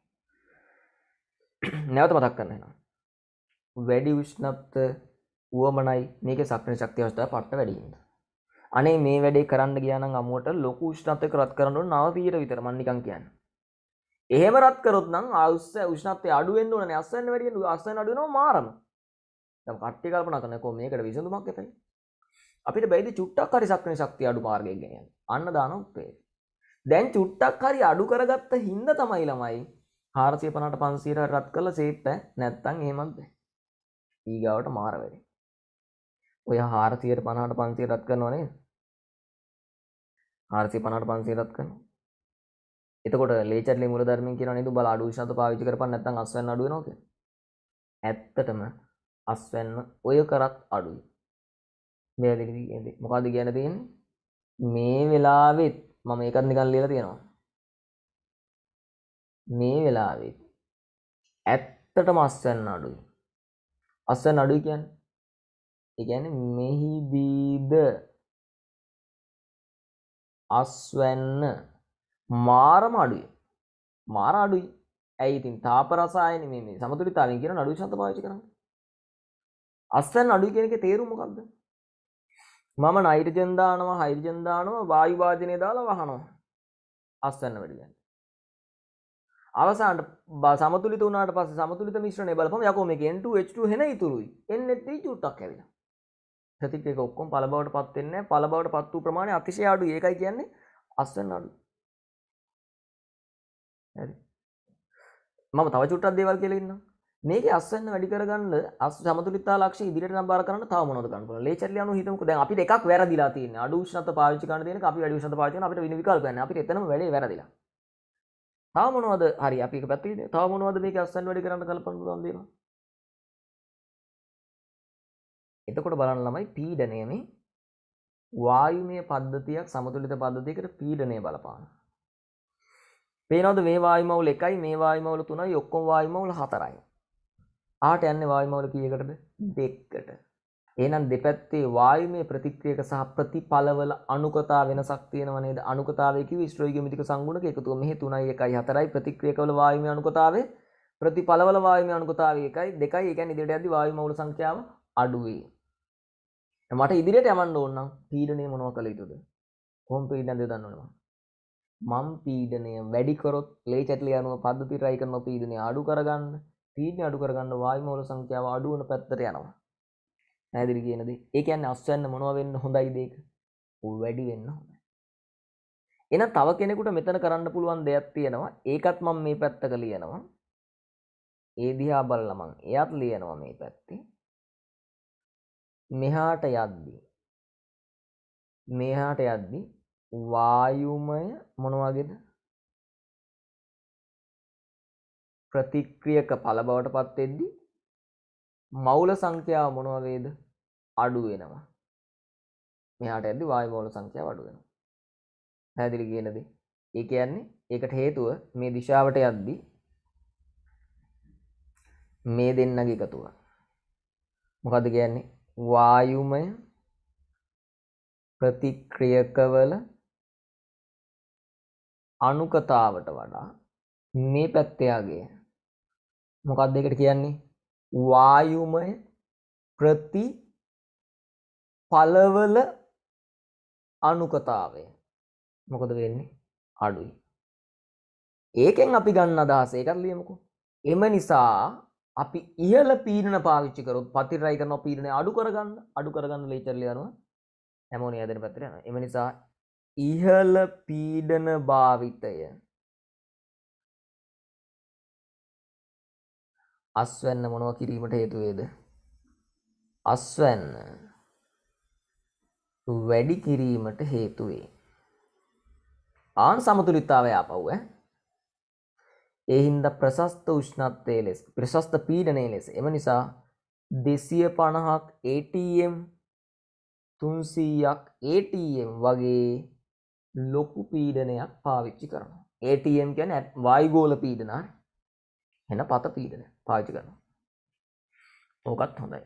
නැවත මතක් කරන්න එනවා වැඩි විශ්නප්ත වුවමනයි මේක සක්න ශක්ති අවස්ථාව පට්ට වැඩින්ද අනේ මේ වැඩේ කරන්න ගියානම් අමුවට ලොකු උෂ්ණත්වයක රත් කරන්න ඕන නව පීර විතර මම නිකන් කියන්නේ. එහෙම රත් කරොත් නම් ආයුෂ උෂ්ණත්වය අඩු වෙන්න ඕනනේ අස්සන්න වැඩි වෙනවා අස්සන්න අඩු වෙනවා මාරම. දැන් කට්ටිය කල්පනා කරනවා කොහොම මේකට විසඳුමක් එපයි. අපිට බැයිද චුට්ටක් හරි සක්‍රේ ශක්තිය අඩු මාර්ගයෙන් ගෙනියන්න. අන්න දාන උත්තරේ. දැන් චුට්ටක් හරි අඩු කරගත්ත හින්දා තමයි ළමයි 450ට 500ට රත් කළ සේප් නැත්තම් එහෙමත් බෑ. ඊගාවට මාර වෙන්නේ. ඔය 450ට 500ට රත් කරනවා නේද? 450ට 500ට රත් කරනවා. එතකොට ලේචර්ලි මුලධර්මයෙන් කියන නේද බල අඩු විශාත පාවිච්චි කරපන් නැත්නම් අස්වැන්න අඩු වෙනවා කියලා. ඇත්තටම අස්වැන්න ඔය කරත් අඩුයි. මෙ මොකද ගැන තියෙන් මේ වෙලාවෙත් මම එකත් නිකන් ලියලා තියෙනවා මේ වෙලාවෙත් ඇත්තටම අස්වැන්න අඩුයි අස්වැන්න අඩුයි කියන්නේ එකැන මෙහිදීද අස්වැන්න මාරම අඩුයි මාර අඩුයි ඇයිඉතින් තාපරසායන මේ සමතුරි තාලින් කියෙන අඩු ශත පාචි කරන්න අස්සැන් අඩු කෙනෙක තේරුමකක්ද මම නයිරජන්දානම හයිරජන්දානම වායුභාජනය දාලා වහනවා අස්සන්න වැඩිගන්න අවසාන්ට සමතුලි තුනාට පස සමතුලිත මිශ්‍රණය බලපම යකෝම ගෙන්ට ් හෙන ඉතුරුයි එන්නෙති චුට්ටක් ඇවිල ප්‍රතිකක ඔක්කොම් පලබවට පත්වෙන්න පලබවට පත් වූ ප්‍රමාණය අතිශය අඩු ඒකයි කියන්නේ අස්සන්න අඩු මම තව චුට්ටක් දේවල් කෙලෙන්න්න මේක අස්සන්න වැඩි කරගන්න අස් සමතුලිතා ලක්ෂ ඉදිරියට නම්බාර කරන්න තව මොනවද ගන්න පුළුවන් ලේචර්ලිය අනුව හිතමුකෝ දැන් අපිට එකක් වැරදිලා තියෙන්නේ අඩු උෂ්ණත පාවිච්චි කරන දේනක අපි වැඩි උෂ්ණත පාවිච්චි කරන අපිට වින විකල්ප නැහැ අපිට එතනම වැඩේ වැරදිලා තව මොනවද හරි අපි එක පැත්තකින් තව මොනවද මේක අස්සන්න වැඩි කරන්න කල්පනා කරන දේවා එතකොට බලන්න ළමයි පීඩණය මේ වායුමය පද්ධතියක් සමතුලිත පද්ධතියකට පීඩණය බලපාන පේනවද මේ වායුමවුල එකයි මේ වායුමවුල තුනයි ඔක්කොම වායුමවුල හතරයි ආට යන්නේ වායුමවල කීයකටද දෙකකට එහෙනම් දෙපැත්තේ වායුමය ප්‍රතික්‍රියක සහ ප්‍රතිඵලවල අනුකතා වෙනසක් තියෙනව නේද අනුකතාවය කිව්ව ස්ට්‍රොයිගියොමෙට්‍රික සංගුණක එකතුව මෙහි 3යි 1යි 4යි ප්‍රතික්‍රියකවල වායුමය අනුකතාවේ ප්‍රතිඵලවල වායුමය අනුකතාවය 1යි 2යි ඒ කියන්නේ ඉදිරියට යද්දී වායුමවල සංඛ්‍යාව අඩුවේ මට ඉදිරියට යවන්න ඕන නම් පීඩණය මොනවා කළ යුතුද කොහොම පීඩනයද දන්නවද මම පීඩනය වැඩි කරොත් ලේ කැටලිය අනුව පද්ධති රයි කරන පීඩනය අඩු කරගන්න ස්පීඩ් අඩු කරගන්න වායමෝල සංඛ්‍යාව අඩුවන පැත්තර යනවා නැදිරි කියනද ඒකන්න අස්වන්න මොනවවෙන්න හොඳයි දෙක වැඩි වෙන්න හොඳ එන තව කෙනෙකුට මෙතන කරන්න පුළුවන් දෙයක් තියෙනවා ඒකත් මම මේ පැත්තක ලියනවා ඒ දිහා බලලමං එයත් ලියනවා මේ පැත්ති මෙහාට යද්දී මෙහාට යද්දී වායුමය මොනවාගේද ප්‍රතික්‍රියක පළ බවට පත්වෙද්දි මවුල සංඛ්‍යාව මොන වගේද අඩු වෙනවා මෙහාට ඇද්දි වායු මූල සංඛ්‍යාව අඩු වෙනවා පැහැදිලි කියනද ඒ කියන්නේ ඒකට හේතුව මේ දිශාවට යද්දි මේ දෙන්නගේ එකතුව මොකද කියන්නේ වායුමය ප්‍රතික්‍රියකවල අනුකතාවට වඩා මේ පැත්තයාගේ මොකක් දෙකට කියන්නේ වායුමය ප්‍රති පලවල අනුකතාවය මොකද වෙන්නේ අඩුයි ඒකෙන් අපි ගන්න අදහස ඒකත් ලියමුකු එම නිසා අපි ඉහළ පීරණ පාවිච්චි කරොත් පතිරයි කරන පීරණය අඩු කරගන්න අඩු කරගන්න ලේචරලි අනුව හැමෝනි අදන පැතිරෙන එම නිසා ඉහළ පීඩන භාවිතය අස්වැන්න මොනව කිරීමට හේතුවේද අස්වැන්න වැඩි කිරීමට හේතුවේ ආන් සමතුලිතාවය ආපව්ව ඒ හින්දා ප්‍රශස්ත උෂ්ණත්වයේ ලෙස ප්‍රශස්ත පීඩනය ලෙස එම නිසා 250ක් ATM 300ක් ATM වගේ ලොකු පීඩනයක් පාවිච්චි කරනවා ATM කියන්නේ වායුගෝල පීඩන එන පත පීඩනය පාචි කරන ඕකත් හොඳයි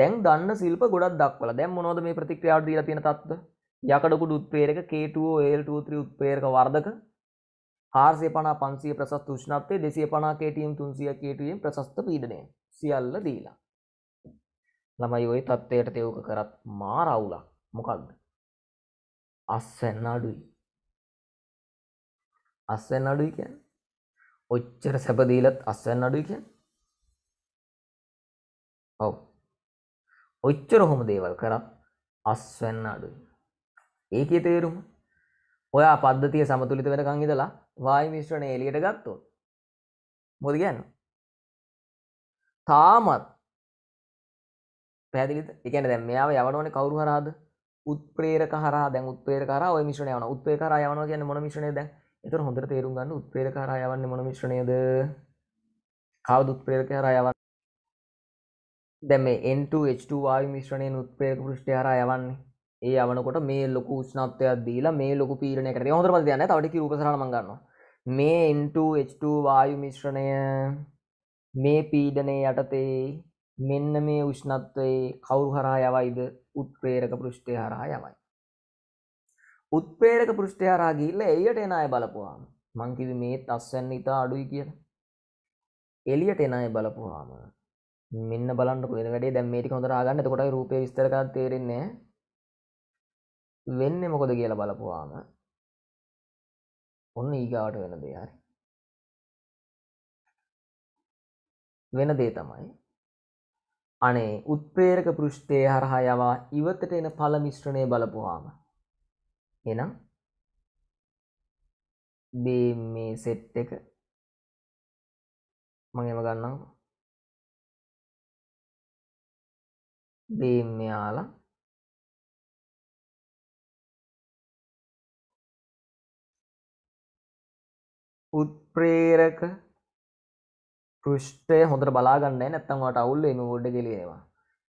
දැන් දන්න සිල්ප ගොඩක් දක්වල දැම් මොනොද මේ ප්‍රතික්‍රියාට දීලා තියෙන තත්ත්ව යකඩකුඩ උත්පේරක K2O L23 උත්පේරක වර්ධක හාර්සය පනා පන්සිය ප්‍රසස් තුෂ්නත්තේ දෙසිය පනා කටම් තුන්සිය කටම් ප්‍රසස්ත පීඩනය සියල්ල දීලා ළමයි ඔය තත්ත්වයට තයෝක කරත් මාරවුලක් මොකක්ද අස්සැන්න අඩුයි අස්සැන්න අඩුයි කියන්න ඔච්චර සැපදීලත් අස්සන්න අඩුයි කිය ඔව් ඔච්චර හොම දේවල් කරත් අස්වන්න අඩුයි ඒකේ තේරුම ඔයා පද්ධතිය සමතුලිත වෙනකං ඉදලා වායු මිශ්‍රණය එලියට ගත්තෝ මොද ගැන්න තාමත් පැදිලි එකන දැ මෙයාව යවනවන කවරු හරාද උත්ප්‍රේර කරා දැන් උත්පේ කර මිශ්‍රණය වන උත්පේ කර යවන කියන මොන මිශ්‍රණය දැන් එතර හොඳට තේරුම් ගන්න උත්පේරක හරහා යවන්නේ මොන මිශ්‍රණයද? කවද උත්පේරක හරහා යවන්නේ? දැන් මේ N2H2 වායු මිශ්‍රණයෙන් උත්පේරක පෘෂ්ඨය හරහා යවන්නේ. ඒ යවනකොට මේ ලොකු උෂ්ණත්වයක් දීලා මේ ලොකු පීඩනයකට. ඒක හොඳට බලන්න දැන් තව ටික රූපසරණ මම ගන්නවා. මේ N2H2 වායු මිශ්‍රණය මේ පීඩනයේ යටතේ මෙන්න මේ උෂ්ණත්වයේ කවුරු හරහා යවයිද? උත්පේරක පෘෂ්ඨය හරහා යවයි. උත්පේරක පෘෂ්ටයාරා ගිල්ල එයට එන අය බලපුවාම මංකිව මේත් අස්සැන් ඉතා අඩුයි කියල එලියට එන අය බලපුවාම මෙන්න බලන්න පෙන වැඩේ දැම්මේටි කොඳරාගන්න කොට රූපය විස්තරක තේරෙන්නේ වෙන්න මොකොද කියලා බලපුවාම ඔන්න ඊගාට වෙන දෙයාරි වෙන දේ තමයි අනේ උත්පේරක පෘෂ්ටය හරහා යවා ඉවතට එන පල මිශ්‍රණය බලපුවාම එනම් B මේ සෙට් එක මං එම ගන්නම් B මෙයාලා උත්ප්‍රේරක පෘෂ්ටය හොඳට බලාගන්න නැත්තමට අවුල්ල එම ගොඩ කෙලියවා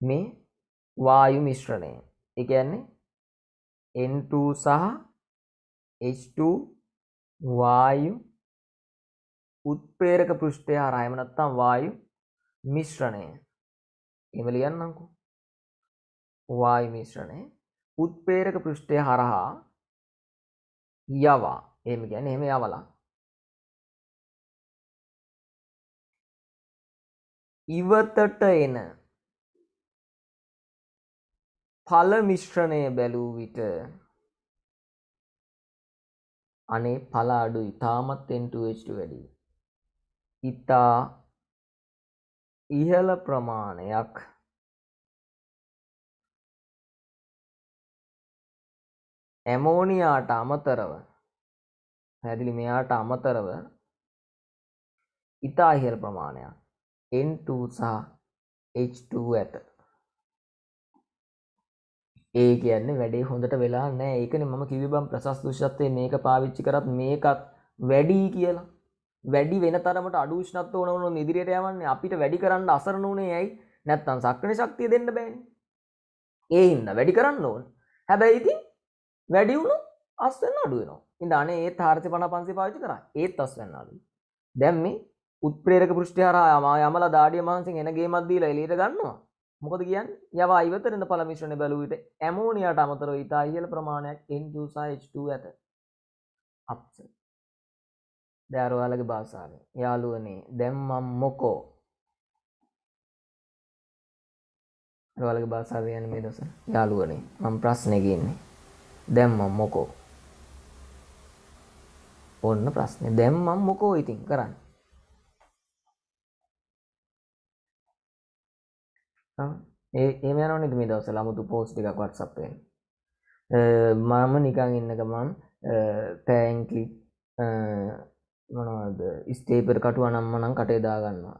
මේ වායු මිශ්‍රණය එකන්නේ N2 සහ H2 වායු උත්පේරක පෘෂ්ඨය හරහාම නැත්තම් වායු මිශ්‍රණය. එහෙම ලියන්නම්කෝ. වායු මිශ්‍රණය උත්පේරක පෘෂ්ඨය හරහා යවා. එහෙම කියන්නේ එහෙම යවලා. ඉවතට එන පල මිශ්‍රණය බැලූ විට අනේ පලාඩු ඉතාමත් එන්ටුවේට් වැඩි ඉතා ඉහල ප්‍රමාණයක් ඇමෝනියාට අමතරව හැදිලි මෙයාට අමතරව ඉතා ඉහල් ප්‍රමාණයක් N2 සහ H2 ඇත ඒ කියන්නේ වැඩේ හොඳට වෙලා නෑ ඒකන මම කිවිබම් ප්‍රසස් දුෂත්වය මේක පාවිච්චි කරත් මේකත් වැඩී කියලා වැඩි වෙන තරමට අඩුෂ්නත් ඕනවන ඉදිරියට යවන්නේ අපිට වැඩි කරන්න අසරණ වනේ යයි නැත්තන් සක්කන ශක්තිය දෙන්න බෑන ඒ ඉන්න වැඩි කරන්න ඕන හැබැයි ඉතින් වැඩිවුණු අස්වන්න අඩුවනවා ඉඳන ඒ තාර්ථ පණ පන්සේ පාචි කර ඒත් අස්වන්න අඩු දැම් මේ උත්ප්‍රේරක පෘෂ්ටි හරා යම යමල දාඩිය මහන්සින් එනගේ මද්දීලා එලීට ගන්නවා මොකද කියන් යවා ඉවතරන පළමිශ්‍රණ බැලුවිට ඇමෝනියට අමතරව ඉතා ඉහල ප්‍රමාණයක් N2H2 ඇත අප්ස දෑරවාලගේ භාසාාව යාලුවනේ දැම්මම් මොකෝ රවාලගේ භාසාාව යන මේ දොස යාලුවනේ මම් ප්‍රශ්නයගන්නේ දැම්මම් මොකෝ ඔන්න ප්‍රශ්නය දැම්මම් මොකෝ ඉතින් කරන්න ඒ මේනොනෙ මේ දවස ළමුතු පෝස්් එකක් වටසප්ෙන් මම නිකං ඉන්නක මම් පෑන්කි මොනවද ස්තේපර කටුව අනම්ම නම් කටේ දාගන්නවා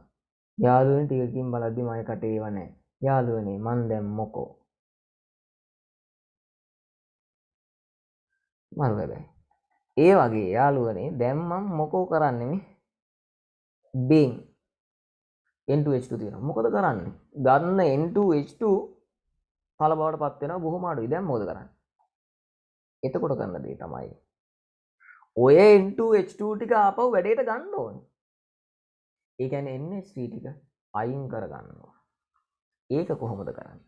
යාළුවෙන් ටිකකින් බලද්දි මය කටේ වනෑ යාළුවනේ මන් දැම් මොකෝ මල්ලබැයි ඒ වගේ යාළුවනේ දැම්මම් මොකෝ කරන්නෙමි බිං එන්ටH2 තියෙන මොකද කරන්න ගන්න එන්ටH2 පලබවට පත්වෙන බොහොමඩු ඉදැම් මොද කරන්න එතකොට ගන්න දේ තමයි ඔය එන්ටH2 ටික අපව වැඩේට ගන්න ඕන ඒගැන එන්න ස්්‍රීටික අයින් කරගන්නවා ඒක කොහොමද කරන්න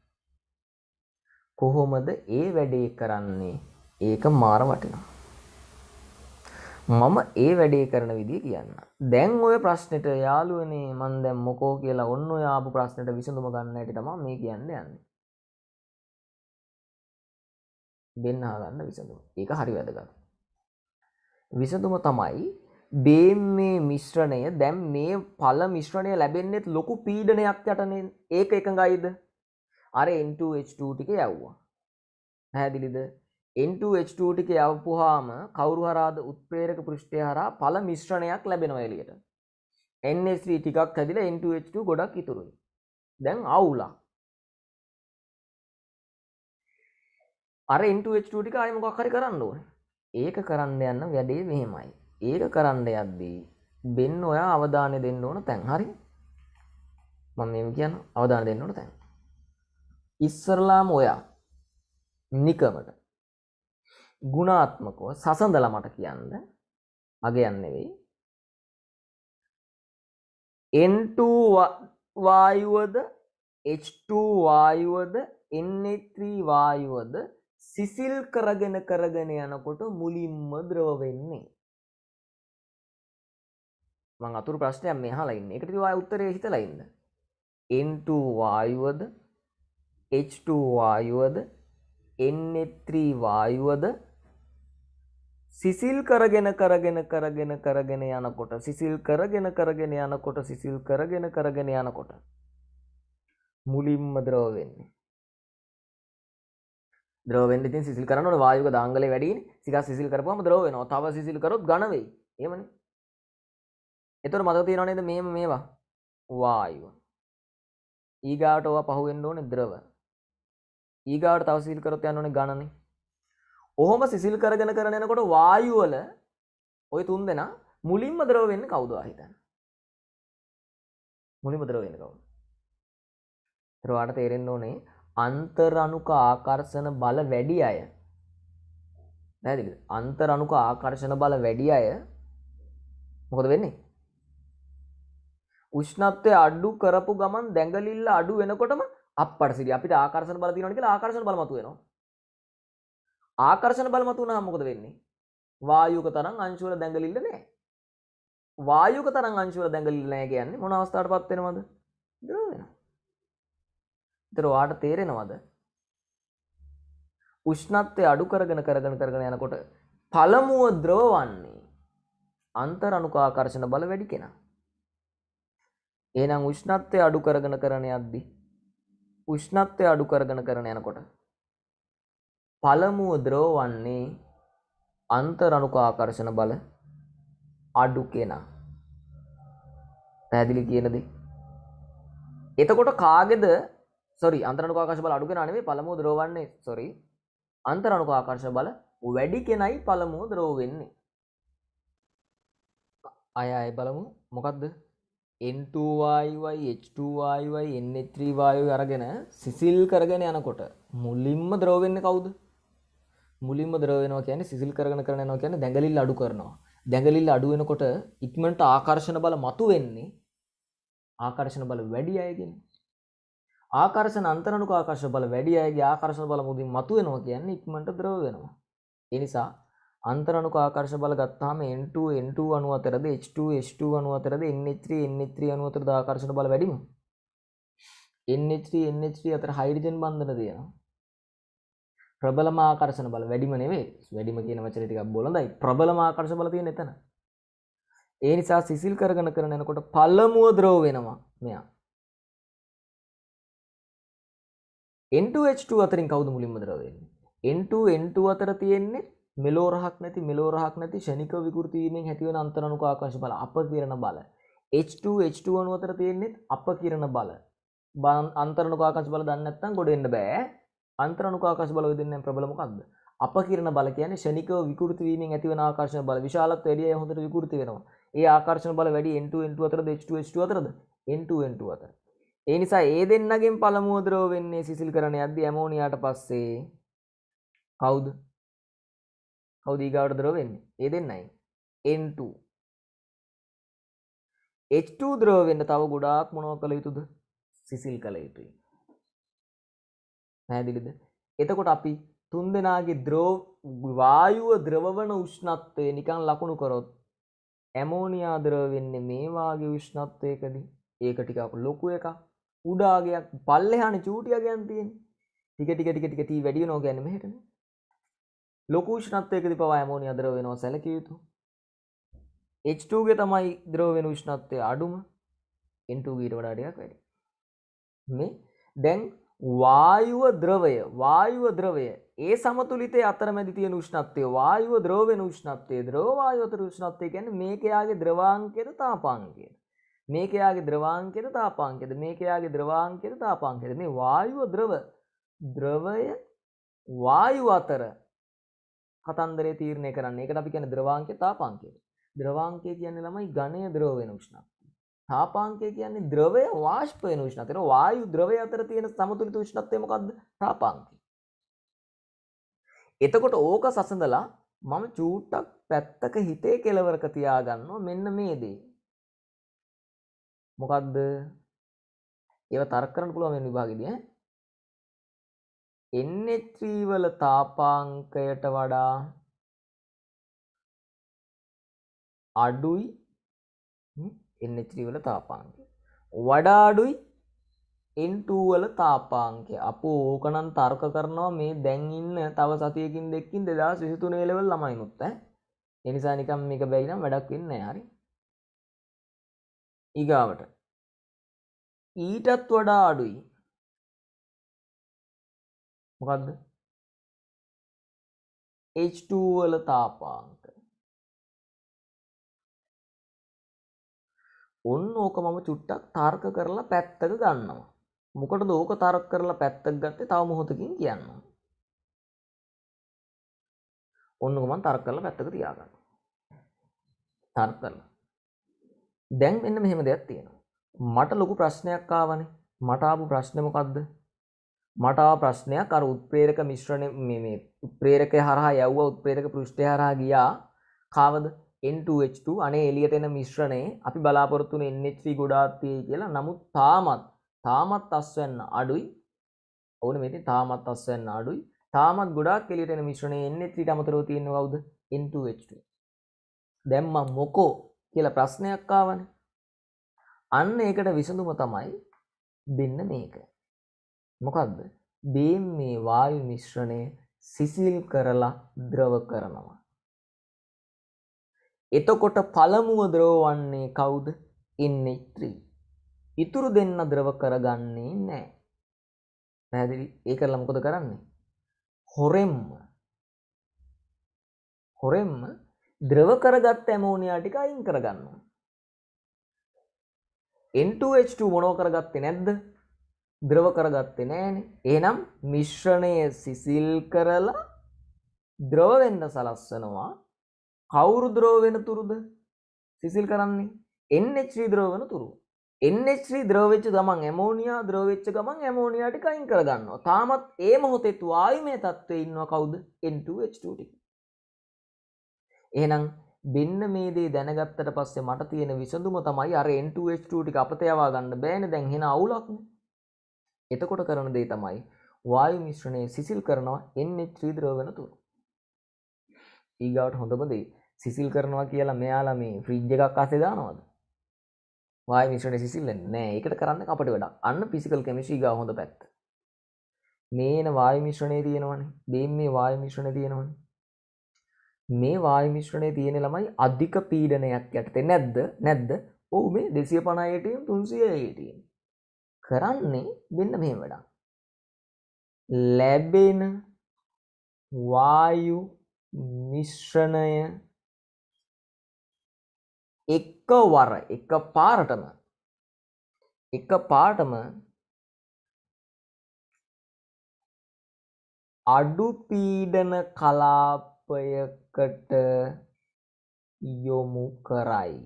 කොහොමද ඒ වැඩේ කරන්නේ ඒක මාර වටිනවා මම ඒ වැඩේ කරන විදි කියන්න දැන් ඔය ප්‍රශ්නට යාලුවනේ මන් දැම් මොකෝ කියලා ඔන්න යාපු ප්‍රශ්නට විසඳුම ගන්නයට තම මේ කියන්න යන්න බෙන්නාගන්න විසඳුම ඒක හරි වැදගත් විසඳුම තමයි බේ මේ මිශ්‍රණය දැම් මේ පල මිශ්‍රණය ලැබෙන්නෙත් ලොකු පීඩනයක් යටන ඒක එකඟයිද අර N2H2 ටික යව්වා හැදිලිද N2H2 ටික යවපුහාම කවුරු හරාද උත්ප්‍රේරක පෘෂ්ඨය හරහා පළ මිශ්‍රණයක් ලැබෙනවා එළියට. NH3 ටිකක් හැදිලා N2H2 ගොඩක් ඉතුරුයි. දැන් අවුලක්. අර N2H2 ටික ආයෙ මොකක් හරි කරන්න ඕනේ. ඒක කරන්න යන්න වැඩේ මෙහෙමයි. ඒක කරන්න යද්දී බෙන් ඔයා අවධානය දෙන්න ඕන තැන් හරි. මම මේ කියන අවධානය දෙන්න ඕන තැන්. ඉස්සරලාම ඔයා නිකමට ගුණාත්මකව සසඳල මට කියන්න මගේ යන්නෙවෙයි එන්ටවායුවද H2වායුවද එන්නත්‍රීවායුවද සිසිල් කරගෙන කරගෙන යනකොට මුලින්ම ද්‍රව වෙන්නේ මං අතුර ප්‍රශ්නයක් මෙහලාඉන්න එකටවා උත්තරය හිතලයින්න එන්ටවායුවද H2වායුවද එන්නත්‍රීවායුවද සිසිල් කරගෙන කරගෙන කරගෙන කරගෙන යනකොට සිසිල් කරගෙන කරගෙන යනකොට සිසිල් කරගෙන කරගෙන යනකොට මුලින්ම ද්‍රෝවෙන්නේ ද්‍රෝවෙන් ඉතින් සිසිල් කරනට වායුක දාංගල වැඩින් සික සිසිල් කරපුම ද්‍රෝවෙනවා තව සිසිල් කරොත් ගණවෙයි ඒමන එතුර මත තියෙනනේද මේම මේවා වායුව ඊගාට ඔවා පහුවෙන්ඩ ඕන ද්‍රව ඊගාට තවසිල් කරොත් යන්නනේ ගණනේ කොහොම සිසිල් කරගෙන කරන එනකොට වායුවල ඔය තුන් දෙනා මුලින්ම ද්‍රව වෙන්න කවුද හිතන්න මුලින්ම ද්‍රව වෙන්න කවුද ද්‍රවාට තේරෙන්න ඕනේ අන්තරණුක ආකර්ෂණ බල වැඩි අය නැතිද අන්තරණුක ආකර්ෂණ බල වැඩි අය මොකද වෙන්නේ උෂ්ණත්වය අඩු කරපු ගමන් දැඟලිල්ල අඩු වෙනකොටම අපට සිරි අපිට ආකර්ෂණ බල තියෙනවා කියලා ආකර්ෂණ බල මතුවෙනවා ආකර්ෂණ බල මතු වුණාම මොකද වෙන්නේ? වායුක තරම් අංශු වල දැඟලිල්ල නැහැ. වායුක තරම් අංශු වල දැඟලිල්ල නැහැ කියන්නේ මොන අවස්ථාවකටපත් වෙනවද? ද්‍රව වෙනවා. ඒතර ඔයාට තේරෙනවද? උෂ්ණත්වය අඩු කරගෙන කරගෙන කරගෙන යනකොට පළමුව ද්‍රව වන්නේ අන්තර් අනුකාකර්ෂණ බල වැඩි කෙනා. එහෙනම් උෂ්ණත්වය අඩු කරගෙන කරන යද්දී උෂ්ණත්වය අඩු කරගෙන කරන යනකොට පළමුව ද්‍රෝවන්නේ අන්තරණුකාකර්ෂණ බල අඩු කෙනා. පැදිලි කියනද. එතකොට කාගෙද සොරි අන්තරණුකාකර්ශ බල අඩු කෙනනේ පළමුව ද්‍රෝවන්නේ සොරි අන්තරණුකාකර්ශ බල වැඩි කෙනයි පළමුව ද්‍රෝවෙන්නේ. අය අය බලමු මොකක්ද N2වායිවයි H2වායිවයි N3 වායු අරගෙන සිසිල් කරගෙන යනකොට මුලින්ම ද්‍රෝවෙන්න කවුද මුලින්ම ද්‍රවෙනවා කියන්නේ සිසිල් කරගෙන කරන යනවා කියන්නේ දැඟලිල්ල අඩු කරනවා. දැඟලිල්ල අඩු වෙනකොට ඉක්මනට ආකර්ෂණ බල මතු වෙන්නේ ආකර්ෂණ බල වැඩි අයගෙන. ආකර්ෂණ අන්තරණුක ආකර්ෂණ බල වැඩි අයගේ ආකර්ෂණ බල මුලින් මතු වෙනවා කියන්නේ ඉක්මනට ද්‍රව වෙනවා. ඒ නිසා අන්තරණුක ආකර්ෂ බල ගත්තාම N2 N2 අණු අතරද H2 H2 අණු අතරද NH3 NH3 අණු අතරද ආකර්ෂණ බල වැඩිම NH3 NH3 අතර හයිඩ්‍රජන් බන්ධන තියෙනවා ප්‍රබලමාකර්ශන බල වැඩිම නෙවේ වැඩිම කියන වචන ටිකක් බොළඳයි ප්‍රබලමාකර්ශ බල තියෙන එතන. ඒ නිසා සිසිල් කරගෙන කරන යනකොට පළමුව ද්‍රව වෙනවා මෙයා. N2H2 අතරින් කවුද මුලින්ම ද්‍රව වෙන්නේ? N2 N2 අතර තියෙන්නේ මෙලෝ රහක් නැති මෙලෝ රහක් නැති ෂණික විකෘති වීමෙන් ඇතිවන අන්තරණුකාකර්ෂ බල අපකිරණ බල. H2 H2 අණු අතර තියෙන්නේ අපකිරණ බල. අන්තරණුකාකර්ෂ බල දන්නේ නැත්නම් ගොඩ එන්න බෑ. අන්තරනුකාශ බල විදින්න ප්‍රබල මොකක්ද අප කිරන බල කියන ෂනික විකෘතිවීමෙන් ඇතිවන ආකර්ශන බල විශාලත් වැඩිය හොඳට විකෘති වෙනවා ඒ ආකර්ශන බල වැඩි එන්ටු එන්ටු අතර දෙච්ටු එස්ටු අතරද එන්ටු එන්ටු අතර ඒ නිසා ඒ දෙන්නගෙන් පළමුුවදරෝ වෙන්නේ සිසිල් කරන අද ඇමෝනියාට පස්සේ කවුද කවදීගාවට දරෝ වෙන්නේ ඒ දෙන්නයි එන්ටු H2 ද්‍රව වෙන්න තව ගොඩාක් මොනව කළ යුතුද සිසිල් කළ යුතුයි හැදිලිද එතකොට අපි තුන් දෙනාගේ ද්‍රෝ වායුව ද්‍රවවන උෂ්ණත්වය නිකන් ලකුණු කරොත් ඇමෝනියාදරව වෙන්න මේ වාගේ විශ්නත්වයකද ඒක ටිකක් ලොකු එක උඩාගයක් පල්ලෙහාන චූටිය ගැන්තියෙන් ටික ටික ටික ටික තිී වැඩිය නෝ ගැනම හිටන ලොකෂණත්වයකති පවා ඇමෝනි අදර වෙනවා සැලකයුතු H2ගේ තමයි ද්‍රෝවෙන විශ්නත්වය අඩුම එන්ටූගීට වඩාඩයක් වැඩි මේ දැන් වායුව ද්‍රවය වායුව ද්‍රවය ඒ සමතුලිත අතරමැදි තියෙන උෂ්ණත්වය වායුව ද්‍රවෙන උෂ්ණත්වය ද්‍රවවායුවතර උෂ්ණත්වය ගැන මේකයාගේ ද්‍රවාංකයට තාපාංකයට මේකයාගේ ද්‍රවාංකයට තාපාංකෙද මේකයාගේ ද්‍රවාංකයට තාපාංකෙද මේ වායුව ද්‍රව ද්‍රවය වායු අතර කතන්දරේ තීරණය කරන්න එකට අපි කියන ද්‍රවාංකය තාපාංකයට ද්‍රවාංකය කියන්නේ ළමයි ඝනය ද්‍රව වෙන උෂ්ණත්වය තාපාංකය කියන්නේ ද්‍රවය වාෂ්ප වෙන උෂ්ණත්වයට වායු ද්‍රවය අතර තියෙන සමතුලිත උෂ්ණත්වය මොකද්ද තාපාංකය. එතකොට ඕක සසඳලා මම චූට්ටක් පැත්තක හිතේ කෙලවරක තියාගන්නවා මෙන්න මේ දේ. මොකද්ද? ඒව තර්ක කරන්න පුළුවන් මේ විභාගෙදී ඈ. NH3 වල තාපාංකයට වඩා අඩුයි එන්න3 වල තාපාංකය වඩා අඩුයි N2 වල තාපාංකය අපෝ ඕකනම් තර්ක කරනවා මේ දැන් ඉන්න තව සතියකින් දෙකකින් 2023 ලෙවල් ළමයිනුත් ඈ ඒ නිසා නිකන් මේක බැරි නම් වැඩක් වෙන්නේ නැහැ හරි ඊගාවට ඊටත් වඩා අඩුයි මොකද්ද H2 වල තාපාංකය ඔන්න ඕක මම චුට්ටක් තර්ක කරලා පැත්තක ගන්නවා. මොකට දෝක තර්ක කරලා පැත්තක් ගත්තේ තව මොහොතකින් කියන්නවා. ඔන්නක මම තර්ක කරලා පැත්තක තියාගන්න. තර්ක කරලා. දැන් මෙන්න මෙහෙම දෙයක් තියෙනවා. මට ලොකු ප්‍රශ්නයක් ආවනේ. මට ආපු ප්‍රශ්නේ මොකද්ද? මට ආව ප්‍රශ්නයක් අර උත්ප්‍රේරක මිශ්‍රණය මේ මේ උත්ප්‍රේරකය හරහා යවුවා උත්ප්‍රේරක පෘෂ්ඨය හරහා ගියා. කාවද? N2H2 අනේ එලියට එන මිශ්‍රණය අපි බලාපොරොත්තු වෙන NH3 ගොඩාක් තියෙයි කියලා. නමුත් තාමත් තාමත් අස්වැන්න අඩුයි. ඕන මෙතන තාමත් අස්වැන්න අඩුයි. තාමත් ගොඩාක් එලියට එන මිශ්‍රණය NH3ට අමතරව තියෙන්නේ කවුද? N2H2. දැන් මම මොකෝ කියලා ප්‍රශ්නයක් ආවනේ. අන්න ඒකට විසඳුම තමයි දෙන්න මේක. මොකක්ද? බේම් මේ වායු මිශ්‍රණය සිසිල් කරලා ද්‍රව කරනවා. එතකොට පළමුුව ද්‍රෝවන්නේ කවුද ඉන්නේ ත්‍රී. ඉතුරු දෙන්න ද්‍රව කරගන්නේ නෑ. නැදිරි ඒ කරලා මොකද කරන්නේ. හොරෙම්ම හොරෙම්ම ද්‍රව කරගත් ඇමෝනියා ටික අයින් කරගන්නවා. N2H2 මොනෝ කරගත්තේ නැද්ද? ද්‍රව කරගත්තේ නෑනේ. එහෙනම් මිශ්‍රණය සිසිල් කරලා ද්‍රව වෙන්න සලස්වනවා. කවුරු ද්‍රෝ වෙන තුරුද සිසිල් කරන්නේ එන්නච්්‍රී ද්‍රෝවන තුරු එන්නච්්‍රී ද්‍රෝවෙච්ච ගමන් ඇමෝනියා ද්‍රෝවෙච්ච ගමන් ඇමෝනියාට කයින් කරගන්න තාමත් ඒ මොහොතෙත් වායමය තත්ත්වය ඉන්නවා කවුද එන්ටටික එහනම් බෙන්න මේ දේ දැනගත්තට පස්සේ මට තියෙන විසඳුම තමයි අර එන්ටටික අපතයවා ගන්න බෑන දැන් හෙන අවුලක්න එතකොට කරන දේ තමයි වායු මිශ්‍රණය සිසිල් කරනවා එන්නේ ත්‍රීද්‍රව වෙන තුරු ඊගාවට හොඳම දේ සිසිල් කරනවා කියලා මෙයාලා මේ ෆ්‍රිජ් එකක් අසේ දානවද වාය මිශ්‍රණය සිසිල්ලන්නේ නැහැ ඒකට කරන්න අපට වැඩක් අන්න ෆිසිකල් කෙමිස්ට්‍රි ගාව හොඳ පැත්ත මේන වායු මිශ්‍රණය තියෙනවනේ බේම් මේ වායු මිශ්‍රණය තියෙනවනේ මේ වායු මිශ්‍රණය තියෙන ළමයි අධික පීඩනයක් යටතේ නැද්ද නැද්ද ඔව් මේ 250 ATM 300 ATM කරන්නේ මෙන්න මෙහෙම වැඩක් ලැබෙන වායු මිශ්‍රණය එක වර එක පාරටම එක පාටම අඩු පීඩන කලාපයකට යොමු කරයි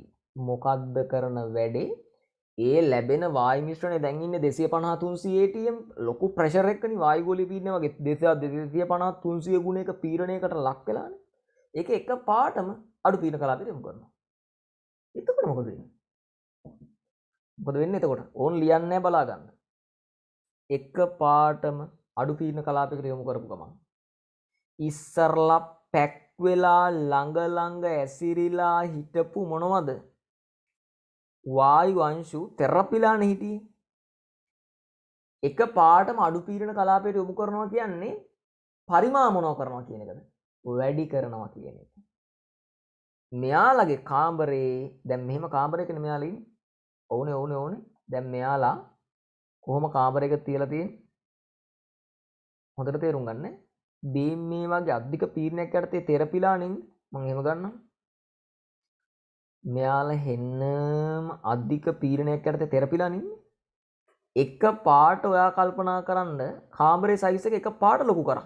මොකක්ද කරන වැඩේ ඒ ලැබෙන වායිමිශ්‍රණය දැන්ඉන්න දෙසිය පනාතුන්සිේටම් ලොකු ප්‍රශරෙක්කන වායිගොලි පින්න වගේ දෙසා දෙසිය පනා තුන්සිය ගුණ එක පීරණයකට ලක් කලාන එක එක පාටම අඩු පීන කලාපිරම් කරනවා එතකොට මොකද මොකද වෙන්න එතකොට ඕන් ලියන්න බලාගන්න එක පාටම අඩු තීරණ කලාපිකට යොමු කරපු ගමන් ඉස්සරලා පැක් වෙලා ළඟ ළඟ ඇසිරිලා හිටපු මොනවද වායු අංශු තෙරපිලාන හිටියේ එක පාටම අඩු පීරණ කලාපයට යොමු කරනවා කියන්නේ පරිමා මොනෝ කරනවා කියන එකද වැඩි කරනවා කියන එක මෙයාලගේ කාම්බරේ දැම් මෙම කාම්බරයකන මෙයාලින් ඕන ඕන ඕන දැම් මෙයාලා කොහොම කාම්බරයක තියලතින් හොඳට තේරුම් ගන්න බීම් මේ වගේ අධික පීරණයක් ඇටතේ තෙරපිලානින් මං හෙම ගන්න මෙයාල හෙන්නම අධික පීරණයක් ඇටත තෙරපිලානින් එක පාට ඔයා කල්පනා කරන්න කාම්බරේ සයිස එක පාට ලොකු කර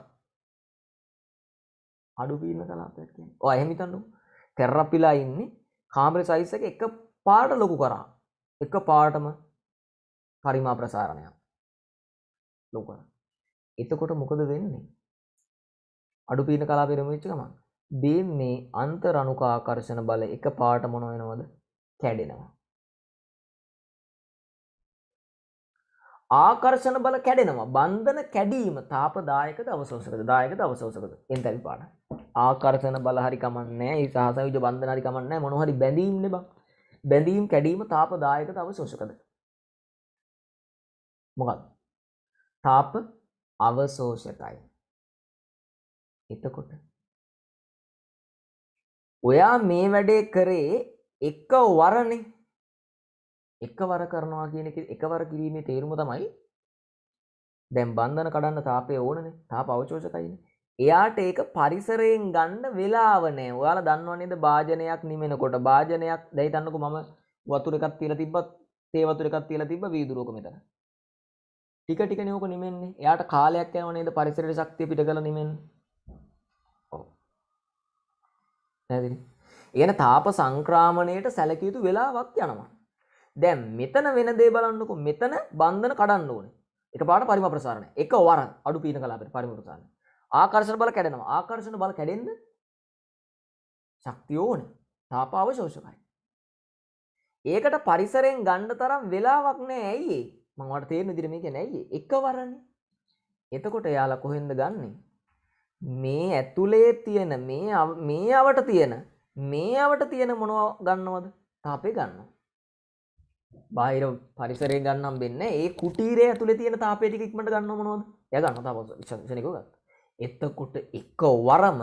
අඩු පීරණ කලාපයක් ඔය එහෙමිතන්නු තැරපිලා ඉන්නේ කාමරි සයිස් එක එක පාට ලොකු කරා එක පාටම පරිමා ප්‍රසාරණයක් ලොකර එතකොට මොකද වෙන්නේ අඩු පීන කලා පිරමිච්ච ගමන් බේ මේ අන්තරණුකාකර්ශන බල එක පාට මොන වෙනවද කැඩෙනවා ආකර්ෂණ බල කැඩෙනවා බන්ධන කැඩීම තාපදායක දවසෝසකද දායක දවසෝසකද එන් තැවි පාට ආකර්ෂණ බලහරි කමන්නෑ සාසවිජ බන්ධනරි කමන්න මොනොහරි බැඳීම් නෙබ බැඳීම් කැඩීම තාපදායක දවසෝෂකද මොකත් තාප අවසෝෂකයි එතකොට ඔයා මේ වැඩේ කරේ එක්ක වරණේ එකවර කරනවා කියන එකවර කිරීමේ තේරුම තමයි දැන් බන්ධන කඩන්න තාපය ඕනනේ තාප අවශෝෂකයිනේ එයාට ඒක පරිසරයෙන් ගන්න වෙලාවනේ ඔයාලා දන්නවනේද භාජනයක් නිමෙනකොට භාජනයක් දැයි දන්නකො මම වතුර එකක් තියලා තිබ්බත් තේ වතුර එකක් තියලා තිබ්බ වීදුරුවක මෙතන ටික ටික නේ ඕක නිමෙන්නේ එයාට කාලයක් යනවා නේද පරිසරයේ ශක්තිය පිට කරලා නිමෙන්නේ ඔව් නේද තාප සංක්‍රාමණයට සැලකිය යුතු වෙලාවක් යනවා දැම් මෙතන වෙන දේ බලන්නකු මෙතන බන්ධන කඩන්න ඕන එක පාට පරිම ප්‍රසාරණ එක වර අඩු පීන කලාපට පරිම ප්‍රසාරණ ආකර්ශණ බල කැඩෙනවා ආකර්ශණ බල කැඩෙන්ද ශක්තියෝන තාපාව ශෝෂකයි ඒකට පරිසරෙන් ගණ්ඩ තරම් වෙලාවක් නෑ ඇයි මංවට තේරණ දිරමික නැයි එක වරණ එතකොට යාලා කොහෙන්ද ගන්නේ මේ ඇතුලේ තියෙන මේ අවට තියෙන මේ අවට තියෙන මොනව ගන්නවද තාපේ ගන්නවා බාහිර පරිසරය ගන්නම් වෙන්න ඒ කුටීරය ඇතුළ තියෙන තාපේටික ඉක්මට ගන්න මොනොද ය ගන්න ශෂණකගත් එත්තකොට එක්ක වරම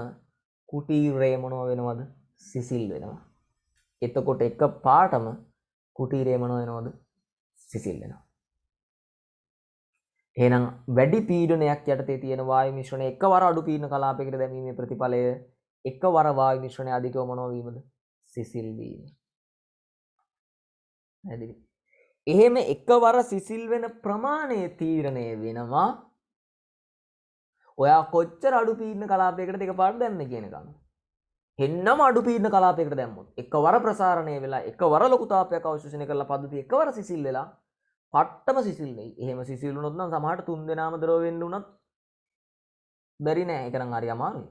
කුටීරය මොනෝ වෙනවද සිසිල් වෙනවා එතකොට එක පාටම කුටීරේ මොනෝ වෙනවද සිසිල් වෙනවා එනම් වැඩි පීඩනයක් යටතේ තියෙන වායු මිශ්‍රණ එකවර අඩු පීඩන කලාපයකට දැමීමේ ප්‍රතිඵලය එකවර වායු මිශ්‍රණය අධිකව මොනවීමද සිසිල් වීම හැදි එහෙම එකවර සිසිල් වෙන ප්‍රමාණය තීරණය වෙනවා ඔයා කොච්චර අඩු පීන කලාපයකට දෙක පාට දැම්ම කියනකන්න හෙන්නම අඩු පීන කලාපයකට දැම්මුත් එක වර ප්‍රසාරණය වෙලා එක වර ලොකුතාපයක් අවශෂණ කරල පදති එකවර සිසිල් වෙලා පට්ටම සිසිල්ලේ එහෙම සිසිල්ලු නොත්නම් සමහට තුන් දෙනාම දරවෙන්න වනත් බැරි නෑ එකනම් අරි අමාරු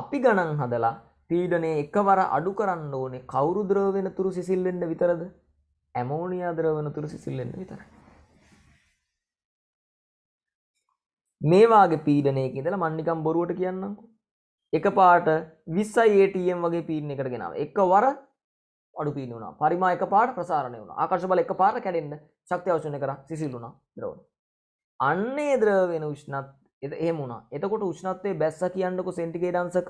අපි ගණන් හදලා පීඩනේ එකවර අඩු කරන්න ඕනේ කවුරු ද්‍රව වෙන තුරු සිසිල්ලෙන්ට විතරද ඇමෝනියා ද්‍රවණ තුළ සිසිල්ලෙන්න විතරයි. මේ වාගේ පීඩනයක ඉඳලා මම නිකන් බොරුවට කියන්නම්කෝ. එකපාරට 20යි ATM වගේ පීඩනයකට ගෙනාවා. එකවර අඩු පීඩන වුණා. පරිමා එකපාරට ප්‍රසාරණය වුණා. ආකර්ෂ බල එකපාරට කැඩෙන්න ශක්තිය අවශ්‍ය කරා සිසිල් වුණා ද්‍රවණ. අන්නේ ද්‍රවණ උෂ්ණත් එහෙම වුණා. එතකොට උෂ්ණත්වයේ බැස්සා කියන්නකො සෙන්ටිග්‍රේඩ් අංශක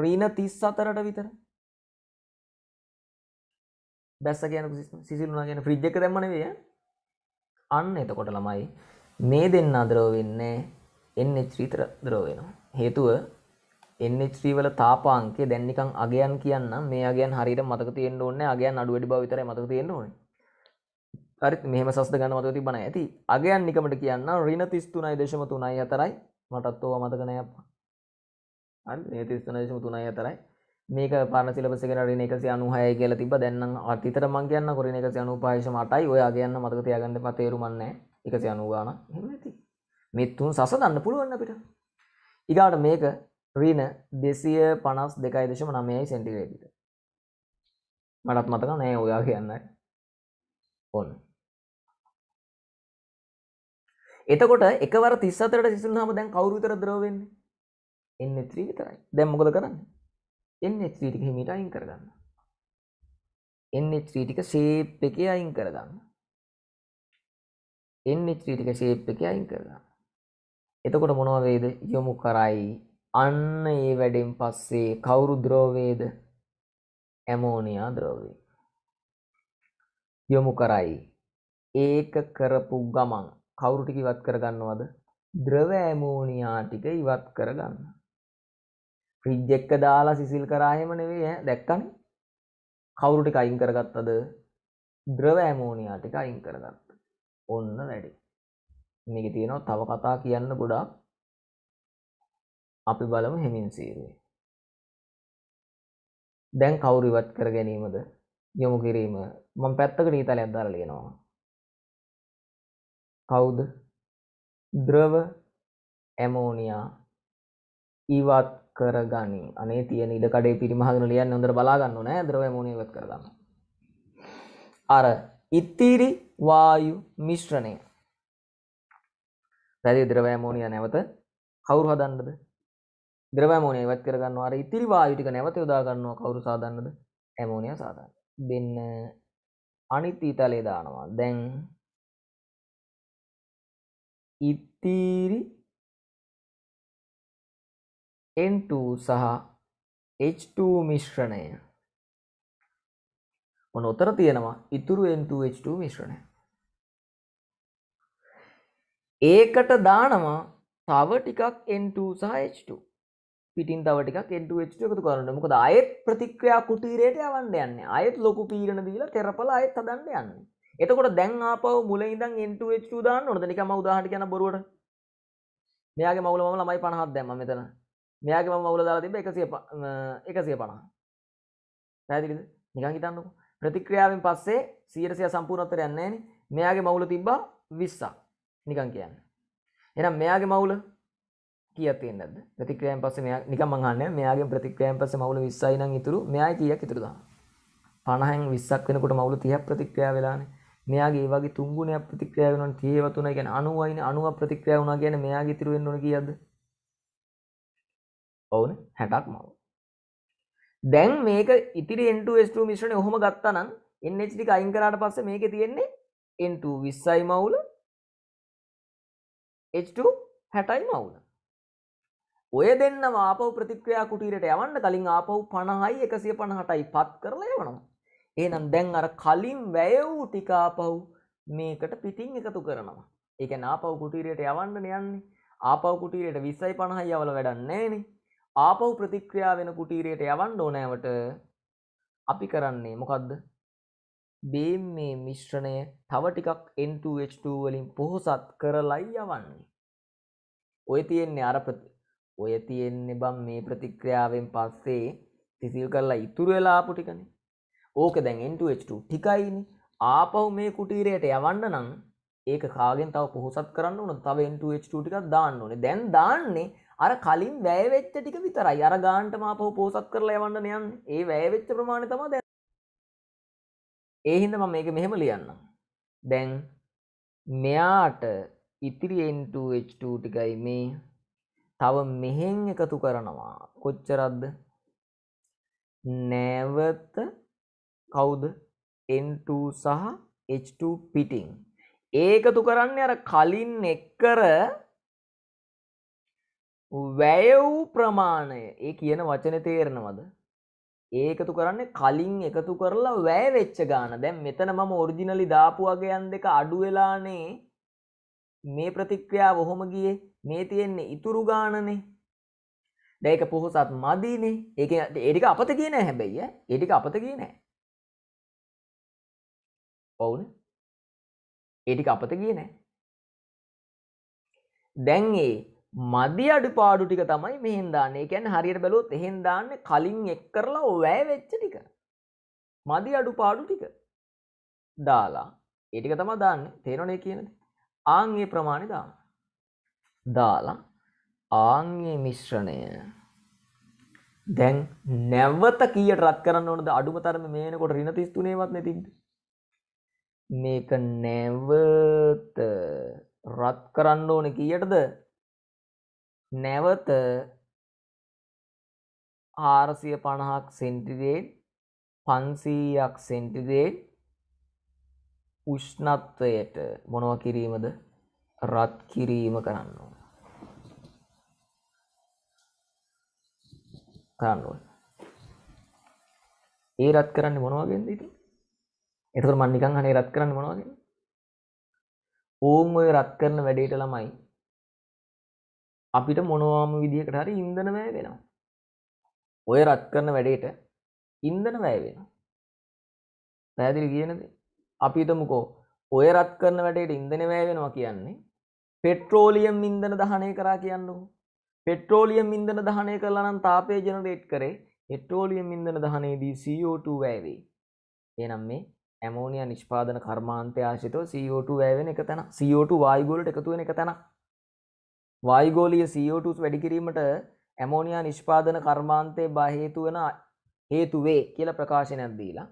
ඍණ 34ට විතර. බැස්ස කියන සිසිලුනා කියන ෆ්‍රිජ් එක දැම්ම නෙවෙයි අන්න එතකොට ළමයි මේ දෙන්න අද්‍රව වෙන්නේ NH3 ද්‍රව වෙනවා හේතුව NH3 වල තාපාංකය දැන් නිකන් අගයන් කියන්න මේ අගයන් හරියට මතක තියෙන්න ඕනේ අගයන් අඩු වැඩි බව විතරයි මතක තියෙන්න ඕනේ හරි මෙහෙම සස්ද ගන්න මතක තිබ්බ නැහැ ඇති අගයන් නිකමට කියන්න ඍණ 33.3යි 4යි මටත් ඕවා මතක නැහැ අප්පා හරි ඍණ 33.3යි 4යි මේක පරණ සිලබස් එකේ රින 196 කියලා තිබ්බා දැන් නම් අතීතට මං කියන්න කොරින 195 8යි ඔයා කියන්න මතක තියාගන්න එපා තේරුම් නැහැ 190 ගාන එහෙම නැති මේ තුන් සස ගන්න පුළුවන් අපිට ඊගාට මේක රීන දෙසිය පනස් දෙකයි දශම නමයයි සෙන්ටිග්‍රේඩිට මටත් මතක නෑ ඔයා කියන්නයි ඔන්න එතකොට එකවර තිස්සතරට සිසුන් හම දැන් කවුරුතර ද්‍රවෙන්නේ එන්න ත්‍රී විතරයි දැම් මොකද කරන්න NH3 ටික හිමීට අයින් කරගන්න. NH3 ටික shape එකේ අයින් කරගන්න. NH3 ටික shape එකේ අයින් කරගන්න. එතකොට මොනවා වේද? යොමු කරයි. අන්න ඒ වැඩෙන් පස්සේ කවුරු ද්‍රවවේද? ඇමෝනියා ද්‍රවය. යොමු කරයි. ඒක කරපු ගමන් කවුරු ටික ඉවත් කරගන්නවද? ද්‍රව ඇමෝනියා ටික ඉවත් කරගන්න. ෆ්‍රිජ් එක්ක දාලා සිසිල් කරායම නෙවේ දැක්කන කවුරුටි අයින් කරගත්තද ද්‍රව ඇමෝනියා ටික අයින් කරගත්ත ඔන්න වැඩි මේක තියෙනවා තව කතා කියන්න ගොඩා අපි බලමු හෙමින් සීරුවේ දැන් කවුරු ඉවත් කර ගැනීමද යොමු කිරීම මම පැත්තක නීතලයක් දාලා ලියනවා කවුද ද්‍රව ඇමෝනියා ඉවත් කරගනී අනේ තිය ඉඩකඩේ පිරිමහගෙන ලියන් ොඳර බලාගන්න නෑ දරව මනවත් කරගන්න අර ඉත්තිරි වායු මිශ්‍රණය පැදි ද්‍රවෑමෝනිය නැවත කවුරු හදන්නද ද්‍රවෑමෝනය වත් කරගන්න අර ඉතිරි වායුටික නැවත යොදාගන්නවා කවරු සාදන්නද ඇමෝනිය සාදන්න දෙන්න අනිත්තීතලේ දානවා දැන් ඉත්තිරි N2 සහ H2 මිශ්‍රණය මොන උතර තියෙනවා ඉතුරු N2 H2 මිශ්‍රණය ඒකට දානවා තව ටිකක් N2 සහ H2 පිටින් තව ටිකක් N2 H2 එකතු කරන්න මොකද ආයෙත් ප්‍රතික්‍රියා කුටීරයට යවන්න යන්නේ ආයෙත් ලොකු පීරණ දීලා තෙරපල ආයෙත් හදන්න යන්නේ එතකොට දැන් ආපව මුලින් ඉඳන් N2 H2 දාන්න ඕනද නිකම්ම උදාහරණයක් යන බොරුවට මෙයාගේ මවුල මම ළමයි 50ක් දැම්මා මෙතන මෙයාගේ මම අවුල දාලා තිබ්බ 100 150 පැහැදිලිද නිකන් හිතන්නකෝ ප්‍රතික්‍රියාවෙන් පස්සේ 100% සම්පූර්ණ උත්තරයක් නැහැ නේ මෙයාගේ මවුල තිබ්බා 20ක් නිකන් කියන්න එහෙනම් මෙයාගේ මවුල කීයක් තියෙන්නේ නැද්ද ප්‍රතික්‍රියාවෙන් පස්සේ මෙයා නිකන් මං අහන්නේ මෙයාගේ ප්‍රතික්‍රියාවෙන් පස්සේ මවුල 20යි නම් ඉතුරු මෙයායි කීයක් ඉතුරු දානවා 50න් 20ක් වෙනකොට මවුල 30ක් ප්‍රතික්‍රියා වෙලානේ මෙයාගේ වගේ තුන්ගුණයක් ප්‍රතික්‍රියාව වෙනවා 30 වතුන කියන්නේ 90යිනේ 90 ප්‍රතික්‍රියා වුණා කියන්නේ මෙයාගේ ඉතුරු වෙන්න ඕන කීයක්ද ඔවුන හැටක් මව දැන් මේක ඉතිරි එන්ටුස්ට මිශ්‍රණ ඔහොම ගත්තනම් එන්න ටික අයින් කරට පස්ස මේක තියෙන්නේ එන්ට විස්සයි මවුල හැටයි මවුල ඔය දෙන්න ආපව ප්‍රතික්‍රයා කුටීරට යවන්න කලින් ආපව් පණහයි එකසිය පණහටයි පත් කරලා යවනවා ඒනම් දැන් අර කලින් වැයවූ ටිකාපව් මේකට පිටින් එකතු කරනවා එක නාපව් කුටීරයට යවන්න යන්නේ ආපව් කුටීරයට විස්සයි පණහ යවල වැඩන්නේනේ ආපහු ප්‍රතික්‍රියා වෙන කුටීරයට යවන්න ඕනෑවට අපි කරන්නේ මොකක්ද බේ මේ මිශ්‍රණය තව ටිකක් N2H2 වලින් පොහොසත් කරලයි යවන්නේ ඔය තියෙන්නේ අර ඔය තියෙන්නේ බම් මේ ප්‍රතික්‍රියාවෙන් පස්සේ තිසිල් කරලා ඉතුරු වෙලා ආපු ටිකනේ ඕක දැන් N2H2 ටිකයිනේ ආපහු මේ කුටීරයට යවන්න නම් ඒක කාගෙන් තව පොහොසත් කරන්න ඕන තව N2H2 ටිකක් දාන්න ඕනේ දැන් දාන්නේ අර කලින් වැෑවෙච්ච ටික විතරයි අර ගාන්ටම පහ පෝසත් කරලා යවන්න යන් ඒ වැෑවෙච්ච ප්‍රමාණ තම දැ ඒහින්දම මේක මෙහෙම ලියන්න දැන් මෙයාට ඉතිරි N2H2 ටිකයි මේ තව මෙහෙන් එකතු කරනවා කොච්චරද්ද නැවත කවුද N2 සහ H2 පිටිං ඒකතු කරන්න අර කලින් එක්කර වැයව් ප්‍රමාණය ඒ කියන වචන තේරෙනවද ඒ එකතු කරන්නේ කලින් එකතු කරලා වැෑ වෙච්ච ගාන දැම් මෙතන මම ඔරිජිනලි දාපුවාගයන් දෙක අඩු වෙලානේ මේ ප්‍රතික්‍රියා බොහොම ගිය මේ තියෙන්නේ ඉතුරු ගානනේ දැක පොහොසත් මදීනේ ඒක ඒටික අපත කියන හැබැයි ඒටික අපත කිය නෑ ඔවුන ඒටික අපත කිය නෑ දැන් ඒ මදි අඩුපාඩු ටික තමයි මෙහින් දාන්න එකැන් හරියට බැලොත් එහෙන් දාන්න කලින් එක් කරලා වැෑ වෙච්ච ටික මදි අඩුපාඩු ටික දාලා ඒටික තම දාන්න තේරනේ කියනද ආංගේ ප්‍රමාණි දාම දාලා ආංගේ මිශ්‍රණය දැන් නැවත කියට රත් කරන්න ඕනද අඩුම තරම මේනකොට රින තිස්තුනේවත් නැතිද මේක නැවත රත් කරන්න ඕන කියටද නැවත හාරසිය පණහක් සෙන්ටිරේට් පන්සීයක් සෙන්ටිරේට් උෂ්ණත්වයට මොනව කිරීමද රත් කිරීම කරන්න කරන්නුවන් ඒ රත් කරන්න මොනවගෙන්ද ඉති එතකට මන්නිකං හනේ රත් කරන්න මොනවගෙන් ඕම් ඔය රත් කරන වැඩේට ළමයි අපිට මොනවාම විදිහකට හරි ඉන්දන වැය වෙනවා ඔය රත් කරන වැඩේට ඉන්දන වැය වෙන පැදිලි කියනද අපිතමුකෝ ඔය රත් කරන වැටට ඉන්දන වැය වෙනවා කියන්නේ පෙට්‍රෝලියම් ඉන්දන දහනය කරා කියන්නු පෙට්‍රෝලියම් ඉන්දන දහනය කරලානම් තාපය ජනරේට් කරේ එට්‍රෝලියම් ඉන්දන දහනයේදී CO2 වැෑවේ එනම් මේ ඇමෝනිය නිෂ්පාදන කර්මාන්තය ආශිතව CO2 වැෑවෙන එක තැන CO2 වායිගොලට එකතුවෙන එක තැනක් වායුගෝලීය CO2 වැඩි කිරීමට ඇමෝනියා නිෂ්පාදන කර්මාන්තයේ බාහේතු වෙන හේතු වේ කියලා ප්‍රකාශනයක් දීලා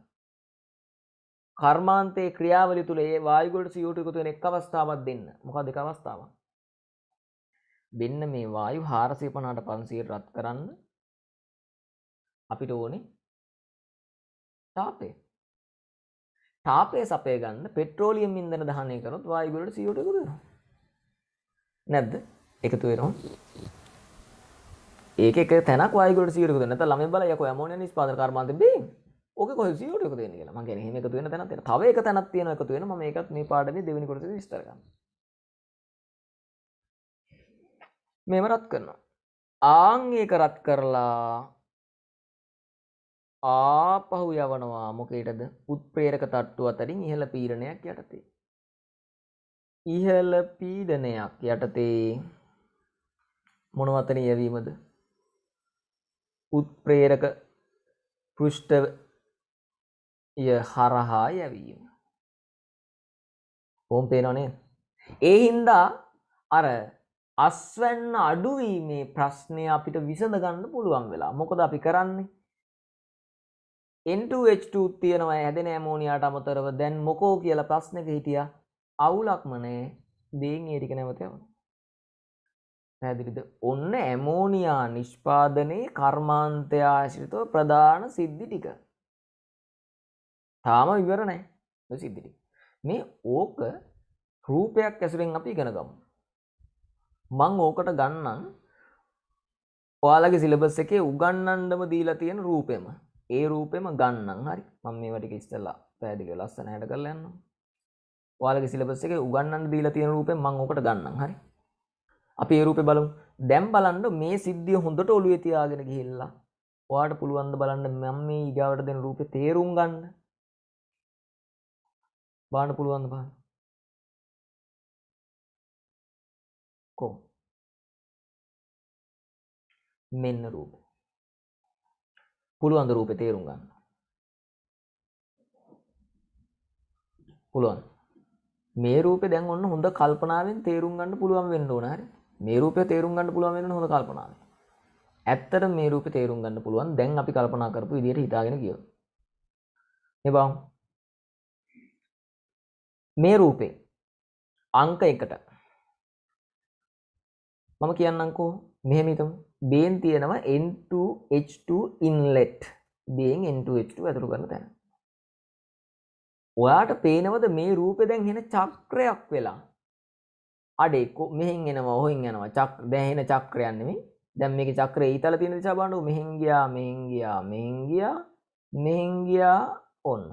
කර්මාන්තයේ ක්‍රියාවලිය තුල ඒ වායුගෝලට CO2 එකතු වෙන එක් අවස්ථාවක් දෙන්න. මොකක්ද ඒක අවස්ථාවක්? මෙන්න මේ වායු 450ට 500ට රත් කරන්න අපිට ඕනේ තාපය. තාපය සපය ගන්න පෙට්‍රෝලියම් ඉන්ධන දහනය කරොත් වායුගෝලට CO2 එකතු වෙනවා. නැද්ද? එකතු වෙනවා ඒක තැනක් වයගට සිරක නැත ලම බලයක මෝන නිස්පාද කර්මාන්තබේ ඕක කො සිරක ද කියලා මගේ හම එකතු වෙන තැනත තව එක තැනත් තියෙන එකතු වෙන මේකත් මේ පාඩම දෙවනිකොට විස්තර මෙම රත් කරනවා ආංඒක රත් කරලා ආපහු යවනවා මොකේටද උත්ප්‍රේරක තට්ටු අතරින් ඉහළ පීරණයක් යටතේ ඉහළ පීඩනයක් යටතේ මොනවතන යැවීමද උත්ප්‍රේරක පෘෂ්ටය හරහා යැවීම හෝම් පේනොනේ ඒ හින්දා අර අස්වැන්න අඩුවීමේ ප්‍රශ්නය අපිට විසඳ ගන්න පුළුවන් වෙලා මොකද අපි කරන්නේ එන්ටH2 තියෙනවා හැදෙන ඇමෝනියාට අමතරව දැන් මොකෝ කියල ප්‍රශ්නක හිටිය අවුලක්මනේ දේන් ඒටික නැවතයවන පැදිලිද ඔන්න ඇමෝනියා නිෂ්පාදනයේ කර්මාන්තයාශිතව ප්‍රධාන සිද්ධි ටික තාම විවර නෑ සිද්ධිටි මේ ඕක රූපයක් ඇසුරෙන් අපි ඉගෙනගම් මං ඕකට ගන්නන් ඔයාලගේ සිලබස් එකේ උගන්නන්ඩම දීලා තියෙන රූපයම ඒ රූපෙම ගන්නන් හරි මං මේ වටික ඉස්සල්ලා පැදික ලස්සන හැට කරලයන්න ඔයාලගේ සිලබස් එක උගන්නන් දීලා තියෙන රූපය මං ඕකට ගන්නන් හරි අපි ඒ රූපේ බලමු. දැන් බලන්න මේ සිද්ධිය හොඳට ඔළුවේ තියාගෙන ගිහිල්ලා ඔයාට පුළුවන් ද බලන්න මම මේ ඊගාවට දෙන රූපේ තේරුම් ගන්න. බලන්න පුළුවන් ද බලන්න. කොහොම? මෙන්න රූපේ. පුළුවන් ද රූපේ තේරුම් ගන්න. පුළුවන්. මේ රූපේ දැන් ඔන්න හොඳ කල්පනාවෙන් තේරුම් ගන්න පුළුවන් වෙන්න ඕන හරි. මේ රූපය තේරුම් ගන්න පුළුවන් වෙන හොඳ කල්පනාව. ඇත්තට මේ රූපය තේරුම් ගන්න පුළුවන් දැන් අපි කල්පනා කරපු විදිහට හිතාගෙන ගියොත්. මේ බලමු. මේ රූපේ අංක 1ට මම කියන්නම්කෝ මෙහෙම හිතමු. බේන් තියෙනවා N2H2 inlet. බේන් N2H2 ඇතුළු කරන තැන. ඔයාට පේනවද මේ රූපේ දැන් හෙන චක්‍රයක් වෙලා අඩෙක්කු මෙහින් එනවා ඔහුන් යනවා චක් දැහෙන චක්‍රයන්නෙමි දැම් මේක චක්‍රය ඉතල තියෙන චබඩු මෙහිංගයා මෙහිංගයා මෙහිංගයා මෙහිංගයා ඔන්න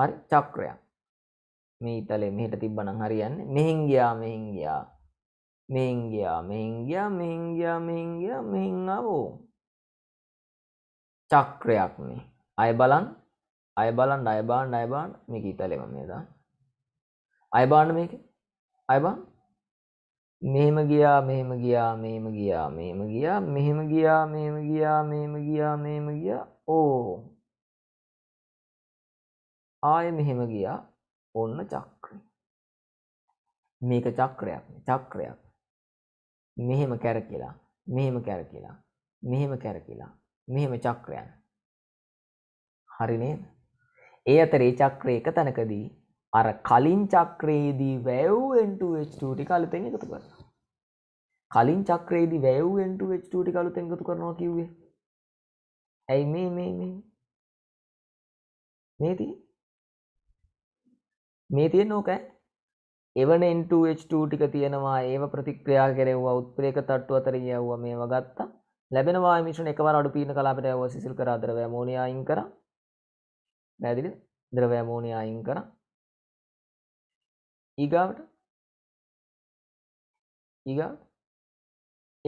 හරි චක්‍රයක් මේ ඉතලේ මෙහට තිබ්බනම් හරියන්න මෙහිංගයා මෙහිංගයා මෙහිංගයා මෙහිංගයා මෙහිංගයා මෙහිංගයා මෙහිංගවෝ චක්‍රයක් මේ අය බලන් අය බලන් අයබාන් අයබාන් මේක ඉතලෙම මේදා අයබාන්න මේක අයබන් මෙහෙම ගියා මෙහෙම ගියා මෙහෙම ගියා මෙහෙම ගියා මෙහෙම ගියා මෙහෙම ගියා මෙහෙම ගියා මෙහෙම ගියා ඕ ආය මෙහෙම ගියා ඔන්න චක්‍රය මේක චක්‍රයක් චක්‍රයක් මෙහෙම කැර කියලා මෙහෙම කැර කියලා මෙහෙම කැර කියලා මෙහෙම චක්‍රයන් හරි නේද ඒ අතරේ චක්‍රය එක තැනකදී අර කලින් චක්‍රයේදී වැව්ෙන්ටුH2 ටික අලුතෙන් එකතු කරනවා. කලින් චක්‍රයේදී වැව්ෙන්ටුH2 ටික අලුතෙන් එකතු කරනවා කිව්වේ. ඇයි මේ මේ මේ මේ තියෙන්නේ? මේ තියෙන්නේ ඕක ඈ. එවන N2H2 ටික තියෙනවා ඒව ප්‍රතික්‍රියා කෙරෙව්වා උත්ප්‍රේක තට්ටු අතර යවුවා මේව ගත්තා. ලැබෙන වායු මිශ්‍රණ එකවර අඩු පීන කලාපයට යවුවා සිසිල් කරා ද්‍රවය ඇමෝනියා අයින් කරා. පැහැදිලිද? ද්‍රවය ඇමෝනියා අයින් කරා. ඊගාවට ඊගාවට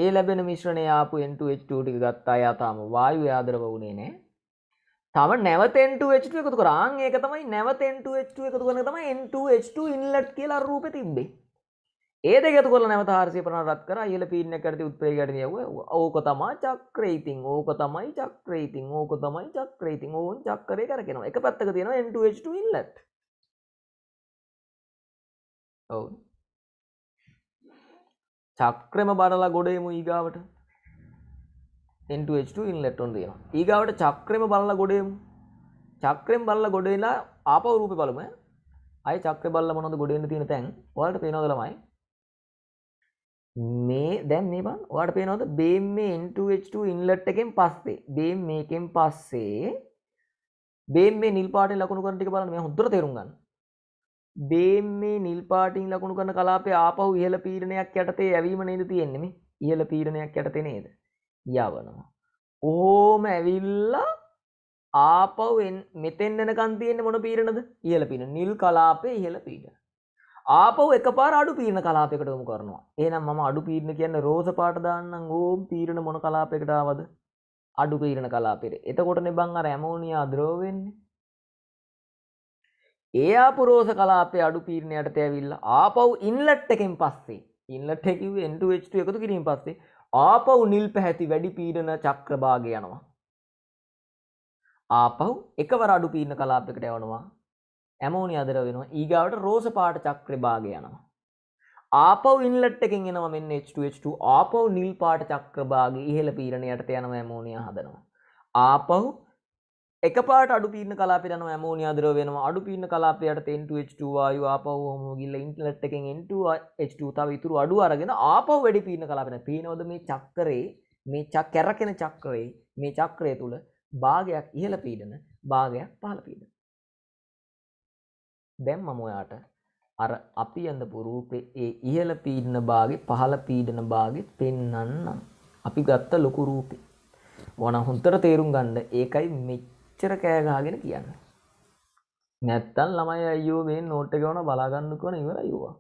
ඒ ලැබෙන මිශ්‍රණය ආපු N2H2 ටික ගත්තා යා තාම වායු යාදරව වුණේ නැහැ තම නැවත N2H2 එකතු කරා ආන් ඒක තමයි නැවත N2H2 එකතු කරන තමයි N2H2 ඉන්ලට් කියලා රූපේ තිබ්බේ ඒ දෙක එකතු කරලා නැවත 450 රත් කරා ඉහළ පීඩනයක් කරදී උත්ප්‍රේරකයට නියවුවා ඕක තමයි චක්‍රය ඉතින් ඕක තමයි චක්‍රය ඉතින් ඕක තමයි චක්‍රය ඉතින් ඕන් චක්‍රේ කරකිනවා එක පැත්තක තියෙනවා N2H2 ඉන්ලට් ඔවු චක්‍රම බරලා ගොඩේමු ඊගාවට N2H2 ඉන්ලෙට් ඔන් තියෙනවා. ඊගාවට චක්‍රෙම බලලා ගොඩේමු. චක්‍රෙම බලලා ගොඩේලා ආපහු රූපේ බලමු. ආයේ චක්‍රේ බලලා මොනවද ගොඩේන්න තියෙන තැන්? ඔයාලට පේනවද ළමයි? මේ දැන් මේ බලන්න. ඔයාලට පේනවද බේම් මේ N2H2 ඉන්ලෙට් එකෙන් පස්සේ. බේම් මේකෙන් පස්සේ බේම් මේ නිල් පාටේ ලකුණු කරන ටික බලන්න. මේ හොඳට තේරුම් ගන්න. බේ මේ නිල් පාටින් ලකුණු කරන කලාපේ ආපහු ඉහල පීරණයක් යටතේ ඇවීම නේද තියෙන්නෙම ඉහල පීරණයක් යටතේ නේද යවනවා ඕම ඇවිල්ලා ආපවෙන් මෙතෙන්න්නනකන් තියෙන මොන පීරණද ඉහල පින නිල් කලාපේ ඉහල පීට ආපව එක පාර අඩු පීරණ කලාපෙකටම කරනවා ඒනම් මම අඩු පීරණ කියන්න රෝස පාට දාන්නම් ඕම් පීරණ මොන කලාපෙකටාවද අඩු පීරණ කලාපෙට එතකොට නිබං අර ඇමෝනියා අද්‍රෝවෙන්නේ ඒ ආපුරෝස කලාපය අඩු පීරණයට තැවිල්ල ආපව් ඉන්ලට් එකෙන් පස්සේ ඉන්ලට හැකිව එන්ටුවච්ට එකතු කිරීම පස්සේ ආපව් නිල් පැහැති වැඩි පීඩන චක්‍රභාග යනවා ආපව් එකවර අඩු පීන කලාපකට යවනවා ඇමෝනි අදර වෙනවා ඊගාවට රෝස පාට චක්‍රභාග යනවා ආපව් ඉන්ලට් එකෙන් එනවා මෙන්න H2H2 ආපව් නිල් පාට චක්‍රභාග ඉහළ පීරණයට යනවා ඇමෝනියා හදනවා ආපව් එකපාට අඩු පීන කලාපිරන ඇමෝනි අදර වෙනවා අඩු පීන කලාපයට එන්ටවායු ආපවහම ගිල්ල ඉන්ටලට් එකෙන් එන්ටව තව ඉතුරු අඩු අරගෙන ආපව වැඩි පීන කලාපෙන පීනවද මේ චක්කරේ මේ චක් කැරකෙන චක්කරේ මේ චක්‍රය තුළ භාගයක් ඉහල පීඩන භාගයක් පහල පීඩ දැම් මමොයාට අර අපි ඇඳ පුරූපේ ඒ ඉහල පීඩන බාගේ පහල පීඩන බාගෙ පෙන්න්නම් අපි ගත්ත ලොකු රූපේ ඕන හොන්තර තේරුම් ගණ්ඩ ඒකයි මෙච්ච එච්චර කෑගාගෙන කියන්න නැත්තන් ළමයි අයෝ මේ නෝට්ට ගවන බලාගන්න කන ඉවර යවා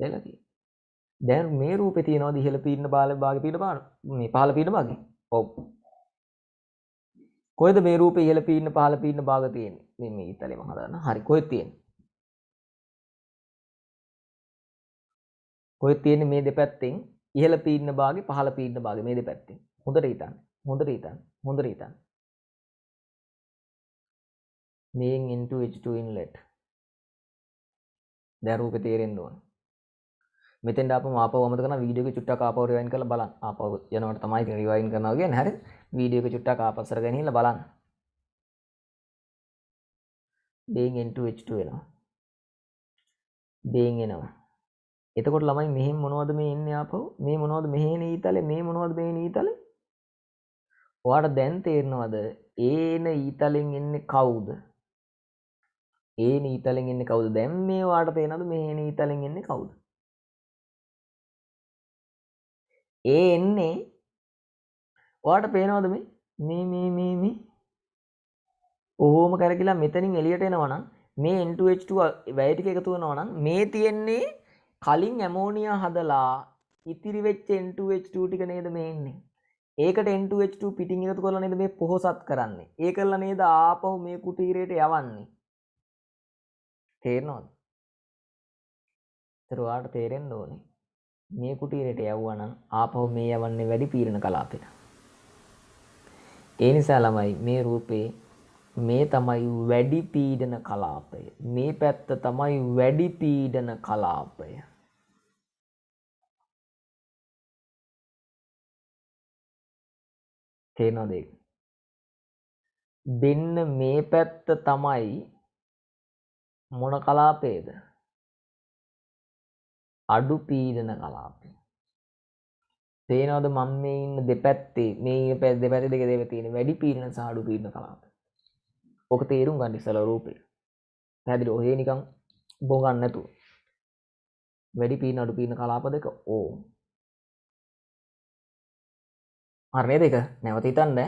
දැලකි දැන් මේ රූප තියනවා දිහල පින්න බාල බාග පිට බාන මේ පාල පිට බාගේ ඔව් කොයිද මේ රූප ඉහල පින්න පහල පින්න බාග තියෙන් මේ ඉතලේ මහදන්න හරි කොයි තියෙන් කොයි තියෙන මේ දෙපැත්තෙන් ඉහල පින්න බාගේ පහල පින්න බාගේ මේ දෙපැත්තෙන් හොඳට හිතන්න හොඳට හිතන්න හොඳට හිතන්න මේන් into H2 inlet දැරූක තේරෙන්න ඕන මෙතෙන් අප මාපවම කරන වීඩියෝ චුට්ටක් ආපව රිවයින් කරලා බලන්න ආපව යනකොට තමයි රිවයින් කරනවා කියන්නේ හරි වීඩියෝ එක චුට්ටක් ආපස්සට ගෙනහිලා බලන්න being into H2 වෙනවා being එනවා එතකොට ළමයි මෙහෙම මොනවද මේ ඉන්නේ ආපහු මේ මොනවද මෙහෙ නීතලේ මේ මොනවද මේ නීතලේ ඔයාට දැන් තේරෙනවද ඒන ඊතලෙන් එන්නේ කවුද ඒ නීතලින් එන්න කවුද දැම් මේවාට පේනද මේ නීතලින් එන්න කවුද ඒ එන්නේ වාට පේනවද මේ මේමමම ඔහෝම කරකිලා මෙතනින් එලියට එනවන මේ එන්ටුව් වැයටික එකතු වෙනවනම් මේ තියෙන්නේ කලින් ඇමෝනිය හදලා ඉතිරි වෙච්ච එන්ටුව් ටික නේද මේ එන්නේ ඒකට එන්ටුව් පිටිං එකතු කරලා නේද මේ පොහොසත් කරන්නේ ඒ කරලා නේද ආපහු මේ කුටීරයට යවන්නේ තේරනොද තරවාට තේරෙන් ඕනේ මේ කුටීරයට යව්වන ආපහු මේ යවන්නේ වැඩි පීරණ කලාපෙන ඒ නිසා ළමයි මේ රූපේ මේ තමයි වැඩි පීඩන කලාපය මේ පැත්ත තමයි වැඩි පීඩන කලාපය තේනොදේ දෙන්න මේ පැත්ත තමයි මොන කලාපේද අඩු පීඩන කලාපේ තේනවද මං මේ ඉන්න දෙපැත්තේ මේ පැත් දෙපැති දෙක දෙව තියෙන වැඩි පීරණ සහඩු පීරණ කලාප ඕක තේරුම් ගන්න ඉසල රූපය පැදිලි ඔහේ නිකං බොගන්නතු වැඩි පීන අඩු පීන කලාප දෙක ඕ අරණය දෙක නැවත හිතන්න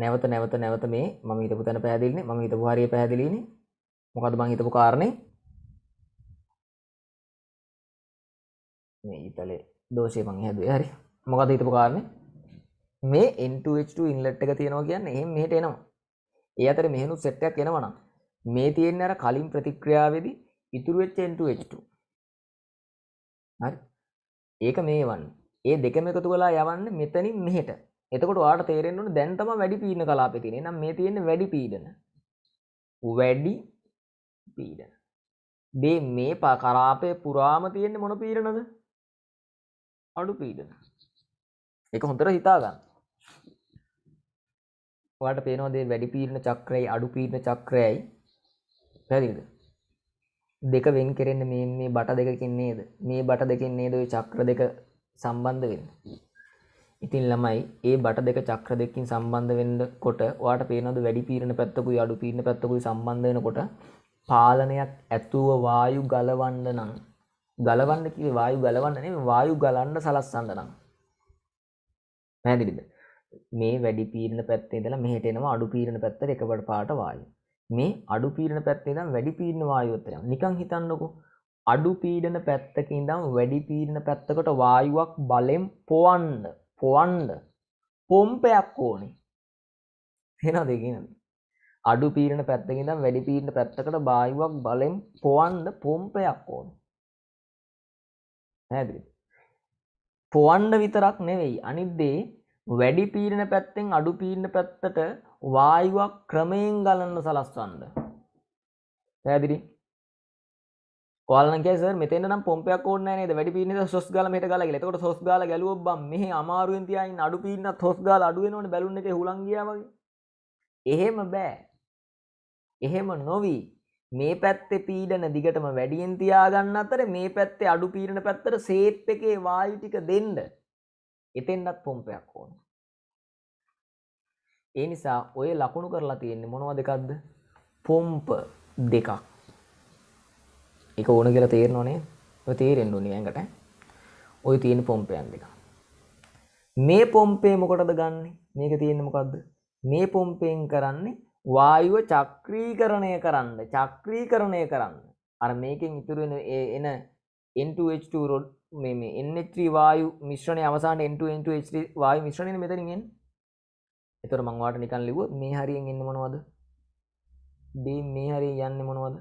නැවත නැවත නැවත මේ මම හිතපු තැන පැදිලිනේ මම හිතපු හරිය පැදිලිනේ මොකද මං හිතපු කාරණේ මේ ඉතලේ දෝෂය මං හැදුවේ හරි මොකද හිතපු කාරණේ මේ N2H2 ඉන්ලට් එක තියෙනවා කියන්නේ එහෙම මෙහෙට එනවා. ඒ අතර මෙහෙනුත් සෙට් එකක් එනවනම් මේ තියෙන්නේ අර කලින් ප්‍රතික්‍රියාවේදී ඉතුරු වෙච්ච N2H2. හරි. ඒක මේ වන්න. ඒ දෙකම එකතු වෙලා යවන්නේ මෙතනින් මෙහෙට. එතකොට ඔයාලට තේරෙන්න ඕනේ දැන් තමයි වැඩි පීඩන කලාපේ තියෙන්නේ. එහෙනම් මේ තියෙන්නේ වැඩි පීඩන. වැඩි පීඩන බේ මේ පකරාපය පුරාම තියෙන්නේ මොන පීරණද අඩු පීඩන එක හොඳර හිතාගන්න වට පේනවාදේ වැඩි පීරණ චක්‍රයි අඩු පීරණ චක්‍රයයි පැදිද දෙක වෙන් කෙරෙන්න මේ මේ බට දෙකකින් නේද මේ බට දෙකින් නේද ඔය චක්‍ර දෙක සම්බන්ධ වෙන්න ඉතින් ළමයි ඒ බට දෙක චක්‍ර දෙකින් සම්බන්ධ වෙන්න කොට වාට පේනද වැඩි පීරණ පැත්තකුයි අඩු පීරණ පැත්තකුයි සම්බන්ධ වෙනකොට පාලනයක් ඇතුව වායු ගලවන්න නම් ගලවන්න කිවේ වායු ගලවන්න නෙමෙයි වායු ගලන්න සලස්සන්න නම් පැහැදිලිද මේ වැඩි පීරණ පැත්තේ ඉඳලා මෙහෙට එනවා අඩු පීරණ පැත්තට එකපාර පාට වායු මේ අඩු පීරණ පැත්තේ ඉඳන් වැඩි පීරණ වායුවත් එනවා නිකන් හිතන්නකෝ අඩු පීඩන පැත්තක ඉඳන් වැඩි පීඩන පැත්තකට වායුවක් බලෙන් පොවන්න පොවන්න පොම්පයක් ඕනේ එහෙනම් දෙකිනද අඩු පීරණ පැත්තකිද වැඩි පීරණ පැත්තකට බායිවක් බලෙන් පොවන්ඩ පොම්පයක් ඕන හැද පොවන්ඩ විතරක් නෙවෙයි අනිද්දේ වැඩි පීරණ පැත්තෙන් අඩු පීරණ පැත්තට වායුවක් ක්‍රමයෙන් ගලන්න සලස්වන්න පැදිරි ස මෙතන පොපයක් න වැඩ පින සොස් ගල මට ගල තකට සොස් ගල ගැලුව බ මේ අමාරුවෙන් තියයි අඩු පින්න හොස් ගල අඩුවනට බැලුන එක හුලන්ගියාවගේ එහෙම බෑ එහෙම නොවී මේ පැත්තේ පීඩන දිගටම වැඩියෙන් තියාගන්න අතර මේ පැත්තේ අඩු පීරණ පැත්තර සේප් එකේ වායු ටික දෙන්න එතෙන්නත් පොම්පයක් ඕන. ඒ නිසා ඔය ලකුණු කරලා තියෙන්නේ මොනව දෙකක්ද? පොම්ප දෙකක්. ඒක ඕන කියලා තේරෙනවනේ. ඔය තේරෙන්න ඕනේ ඇඟට. ඔය තියෙන පොම්පයන් දෙක. මේ පොම්පේ මොකටද ගන්නෙ? මේක තියෙන්නේ මොකද්ද? මේ පොම්පෙන් කරන්නේ වායුව චක්‍රීකරණය කරන්න චක්‍රීකරණය කරන්න අර මේකෙන් ඉතුරුවෙන ඒ එන N2H2 රොඩ් මේ මේ N3 වායු මිශ්‍රණය අවසානට N2 N2H3 වායු මිශ්‍රණයනේ මෙතනින් එන්නේ. ඒතර මම වාට නිකන් ලිව්වොත් මේ හරියෙන් එන්නේ මොනවද? B මේ හරියෙන් යන්නේ මොනවද?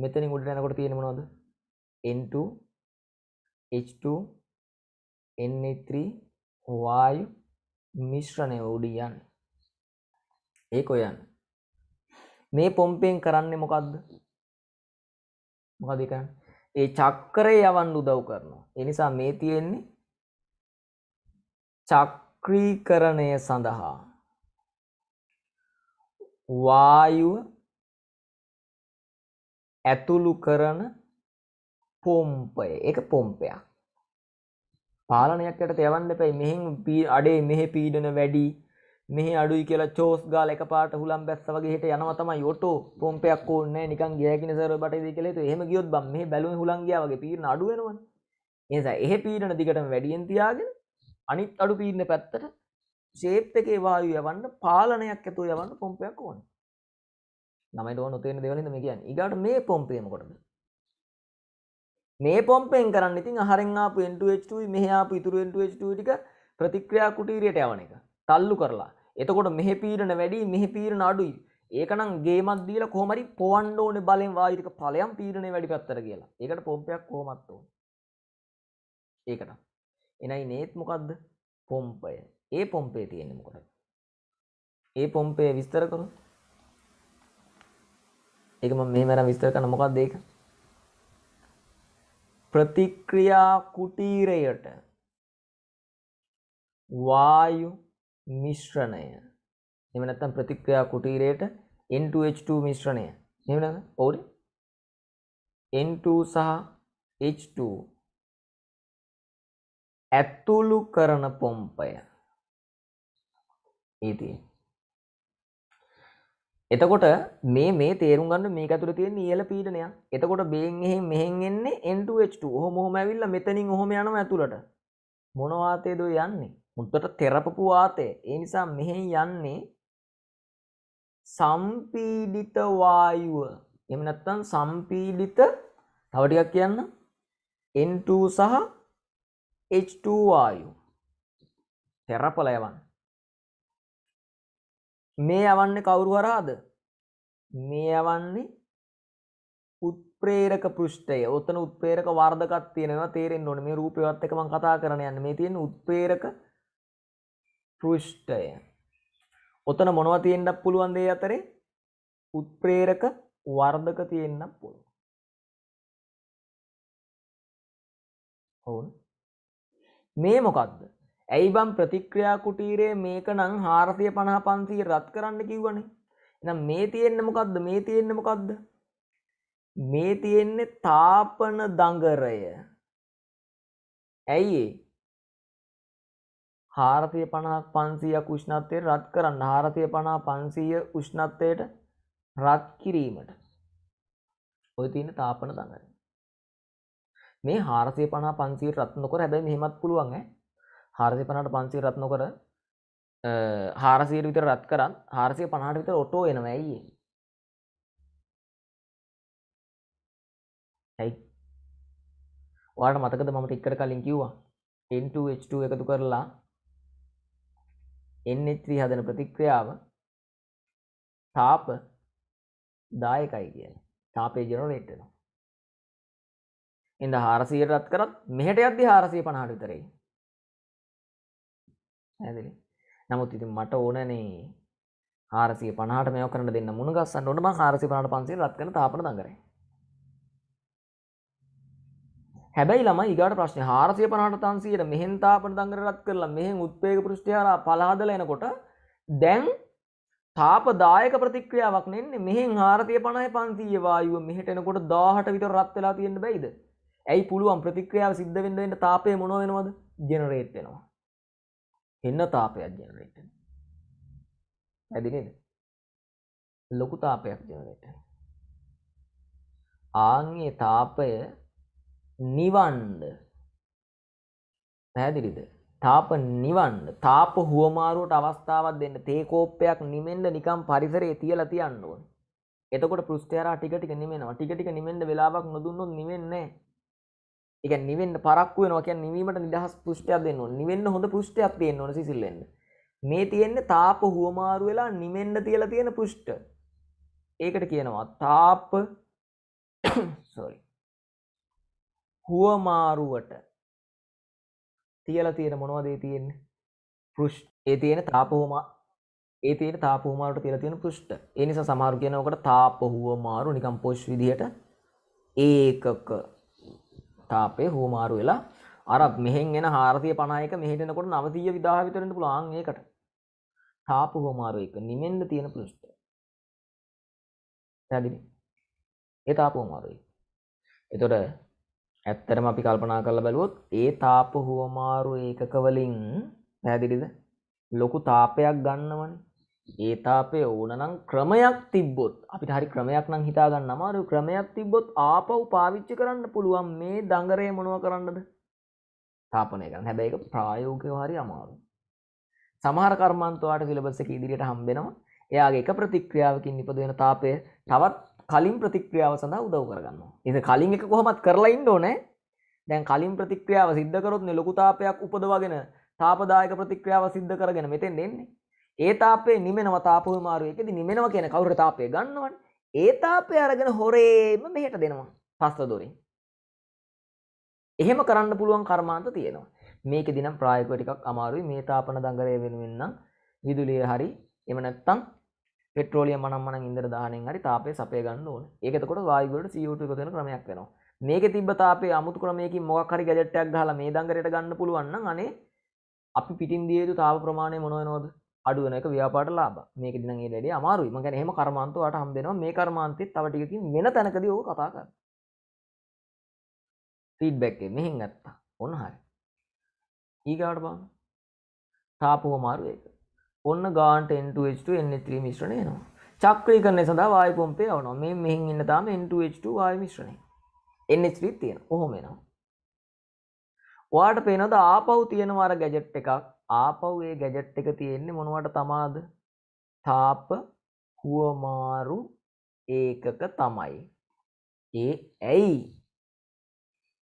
මෙතනින් උඩට යනකොට තියෙන්නේ මොනවද? N2 H2 Na3 වායු මිශ්‍රණය උඩින් යන්නේ. ඒක ඔයන්න මේ පොම්පෙන් කරන්නේ මොකක්ද මොකදික ඒ චක්කරය යවන්න උදව් කරනවා එනිසා මේ තියෙන්නේ චක්‍රීකරණය සඳහා වායුව ඇතුළු කරන පොම්පය එක පොම්පයක් පාලනයක් යට යවන්න පැයි මෙහි අඩේ මෙහෙ පීඩන වැඩි මෙහි අඩුයි කියලා චෝස් ගාල එක පාට හුලම් බැස්ස වගේ හිට යනවා තමයි ඔටෝ පොම්පයක් ඕනේ නිකන් ගෑකින සර්ව බටේ දෙ කියලා ඒක එහෙම ගියොත් බම් මෙහි බැලුනේ හුලම් ගියා වගේ පීරණ අඩු වෙනවනේ එනිසා එහෙ පීරණ දිගටම වැඩියෙන් තියාගෙන අනිත් අඩු පීරණ පැත්තට ෂේප් එකේ වායු යවන්න පාලනයක් ඇතුව යවන්න පොම්පයක් ඕන. ළමයිට ඕන උතේන දේවලින්ද මේ කියන්නේ. ඊගාට මේ පොම්පේ මොකටද? මේ පොම්පෙන් කරන්න ඉතින් අහරෙන් ආපු N2H2 මෙහි ආපු ඉතුරු N2H2 ටික ප්‍රතික්‍රියා කුටීරියට යවන එක. තල්ලු කරලා එතකොට මෙහ පීරණ වැඩි මෙහ පීරණ අඩුයි ඒකනම් ගේමත් දීල කොමරි පොවන්ඩ ඕන බලෙන් වාරික පලයම් පීරණය වැඩි පත්තර කියලා ඒකට පොම්පයක් කොමත් ඕන ඒකට එනයි නේත් මොකක්ද පොම්පය ඒ පොම්පේ තියෙන්නේ මොකට ඒ පොම්පය විස්තර කරු එකම මේ මැරම් විස්තර කන මොකක් දෙක ප්‍රතික්‍රියා කුටීරයට වායු මිශ්‍රණය එම නැත්තම් ප්‍රතික්‍රියා කුටීරයට N2H2 මිශ්‍රණය එහෙම නේද? ඔව් N2 සහ H2 ඇතුළු කරන පොම්පය ඒතිය එතකොට මේ මේ තේරුම් ගන්න මේක ඇතුළේ තියෙන ඉහළ පීඩනය. එතකොට බේන් එහෙන් මෙහෙන් එන්නේ N2H2. ඔහොම ඔහොම ඇවිල්ලා මෙතනින් ඔහොම යනවා ඇතුළට. මොන වාතයේද යන්නේ? මුද්දට තෙරපපු වාතය ඒ නිසා මෙහෙන් යන්නේ සම්පීඩිත වායුව එහෙම නැත්නම් සම්පීඩිත තව ටිකක් කියන්න N2 සහ H2 වායු තෙරපල යවන්න මේ යවන්නේ කවුරු හරහාද මේ යවන්නේ උත්ප්‍රේරක පෘෂ්ටය ඔතන උත්පේරක වර්ධකත් තියෙනවා තේරෙන්න ඕනේ මේ රූපේවත් එක මම කතා කරන්න යන්නේ මේ තියෙන උත්පේරක පෘෂ්ඨය. ඔතන මොනවා තියෙන්න්නක් පුළුවන් දේ අතරේ උත්ප්‍රේරක වර්ධක තියෙන්න්නක් පුළුව. ඔවුන් මේ මොකක්ද ඇයි බම් ප්‍රතික්‍රියා කුටීරේ මේක නං හාරතිය පණහ පන්සී රත් කරන්න කිව්වන නම් මේ තියෙන්න්න මොකක්ද මේ තියෙන්න්න මොකක්ද මේ තියෙන්නේ තාපන දඟරය ඇයි හාරතිය පණා පන්සියක් උෂ්ණත්වය රත් කරන්න හාරතිය පණා පන්සීය උෂ්ණත්වයට රත් කිරීමට ඔය තියෙන තාපන දඟර මේ හාරසය පනා පන්සී රත්නොකර හැබැයි මෙහෙමත් පුළුවන් හාරසය පනට පන්සී රත්නොකර හාරසීර විතර රත් කරන්න හාරසය පනාට විතර ඔටෝ එනවා ඇයි ඇයි වාට මතකද මම ටික්කට කලින් කිව්වා N2H2 එකතු කරලා එන්නත්‍රී හදන ප්‍රතික්‍රියාව තාප දායකයි කියන තාපේ ජනරේටන එඳ හාරසියටත් කරත් මෙහට අද්දි හාරසිය පණහට විතරයි ඇදලි නමුත් ඉතින් මට ඕනනේ හාරසිය පනහට මෙය කරන දෙන්න මුණ ගස්සන්න ඕනම හාරසි පනට පන්සේ රත් කන තාපන දඟරේ හැබැයි ළම ඉගට ප්‍රශ්න හාරසය පනාට තන්සියට මෙහෙන් තාපන දංගරත් කරලා මෙහෙන් උත්පේක පෘෂ්ටියාලා පලාදල එනකොට දැන් තාපදායක ප්‍රතික්‍රියාවක් නෙන්නේ මෙහෙන් හාරතය පණය පන්තිය වායුව මෙහටනකොට දාහට විතර රත් වෙලා තියෙන්ට බයිද ඇයි පුළුවන් ප්‍රතික්‍රියාව සිද්ධ වෙන්ඩෙන්ට තාපය මොනවෙනවද ජනරේට් වෙනවා එන්න තාපයක් ජනරේට ඇදිනද ලොකු තාපයක් ජනරේට ආංගේ තාපය නිවන්ඩ පැදිරිද තාප නිවන්න තාප හුවමාරුවට අවස්ථාවත් දෙන්න තේකෝප්පයක් නිමෙන්ඩ නිකම් පරිසරේ තියල තියන්නුවන් එතකොට පෘස්ටේර ටිකටික නිමෙනවා ටිකටික නිමෙන්ඩ වෙලාවක් නොදුන්නු නිවෙන්නේ එක නිවෙන්ට පරක්ව නොක නිවීමට නිදහස් පෘෂ්ටයක් දෙන්න නිවෙන්න හොඳ පෘෂ්ටයක් තියෙන් නොන සිල්ලෙන්න මේ තියෙන්න තාප හුවමාරු වෙලා නිමෙන්ඩ තියලා තියෙන පෘෂ්ට ඒකට කියනවා තාප සොරි හුවමාරුවට තියල තියෙන මොනවදේ තියෙන්නේ පෘෂ් ඒ තියෙන තාපහෝම ඒ තියෙන තාපහෝමාරට තියල තියෙන පෘෂ්ට ඒ නිසා සමාරු කියනකට තාපහුවමාරු නිකම් පොෂ් විදිහට ඒකක තාපේ හුවමාරු වෙලා අර මෙහෙන් එන හාරතිය පනායක මෙහිටනකොට නවතිය විදාවිතරට පුළන් ඒකට තාපහෝමාරු එක නිමෙන්ද තියෙන පෘෂ්ට පැදිලි ඒ තාපහෝමාරුයි එතොට ඇත්තරම අපි කල්පනා කරල බැලුවොත් ඒ තාප හුවමාරු ඒකකවලින් පැදිරිද ලොකු තාපයක් ගන්නවන ඒ තාපය ඕනනම් ක්‍රමයක් තිබ්බොත් අපි හරි ක්‍රමයක් නම් හිතාගන්න අමාරු ක්‍රමයක් තිබ්බොත් ආපව් පාවිච්චි කරන්න පුළුවන් මේ දඟරය මොනුව කරන්නද තාපනය කරන්න හැබැයි එක ප්‍රායෝගය හරි අමාරු සමහර කර්මන්තවාට සිලබස්ස ඉදිරියට හම්බෙනවා එයාගේ එක ප්‍රතික්‍රියාවකින් නිපද වෙන තාපය තවත් කලින් ප්‍රතික්‍රියාව සඳහා උදව් කරගන්න එ කලින් එක කොහොමත් කරලයින්න ඕනෑ දැන් කලින් ප්‍රතික්‍රියාව සිද්ධකරොත්න ලොකුතාපයක් උපදවාගෙන තාපදායක ප්‍රතික්‍රියාව සිද්ධ කරගෙන මෙතෙන් දෙන්නේ ඒ තාපේ නිමෙනව තාපහ මාරුවකෙද නිමෙනව කියන කවුර තාපය ගන්නවන් ඒ තාපය අරගෙන හොරේම මෙහෙට දෙනවා පස්ත දොරින් එහෙම කරන්න පුළුවන් කර්මාන්ත තියෙනවා මේක දිනම් ප්‍රායකටිකක් අමාරුයි මේ තාපන දඟරය වෙනුවෙන්නම් විදුලිය හරි එමනැත්තම් පෙට්‍රෝලිය මනම් මන ඉදර දානෙන් හරි තාපය සපය ගන්න ඕන ඒකතකොට වායගලට සියුතුකතන ක්‍රමයක් වෙනවා මේක තිබ තාපේ අමුතු ක්‍රමයක මොක්හරි ගැජට්ටක් හල මේ දංගරයට ගන්න පුළුවන්න අනේ අපි පිටින් දියතු තාව ප්‍රමාණය මොනවනෝද අඩුවන එක ව්‍යාපාට ලාබ මේක දිනගේ ඩ අමාරු මගැන හෙම කර්මාන්තුවට හම්බෙනවා මේ කර්මාන්තය තවටිකින් වෙන තැනකද ඕ කතා කර ෆීඩ්බැක්ේ මෙහෙන් ගත්තා ඔන්න හරි ඒකාට බා තාපුව මාරුව එක ඔන්න ගාන්ට N2H2 N3 මිශ්‍රණය එනවා චක්‍රීකරණය සඳහා වායු පොම්පේ යවනවා මේ මෙහෙන් ඉන්න තාම N2H2 වායු මිශ්‍රණය NH3 තියෙන කොහොම එනවා ඔයාට පේනද ආපව් තියෙනවා අර ගැජට් එකක් ආපව් ඒ ගැජට් එක තියෙන්නේ මොනවට තමාද තාප හුවමාරු ඒකක තමයි ඒ ඇයි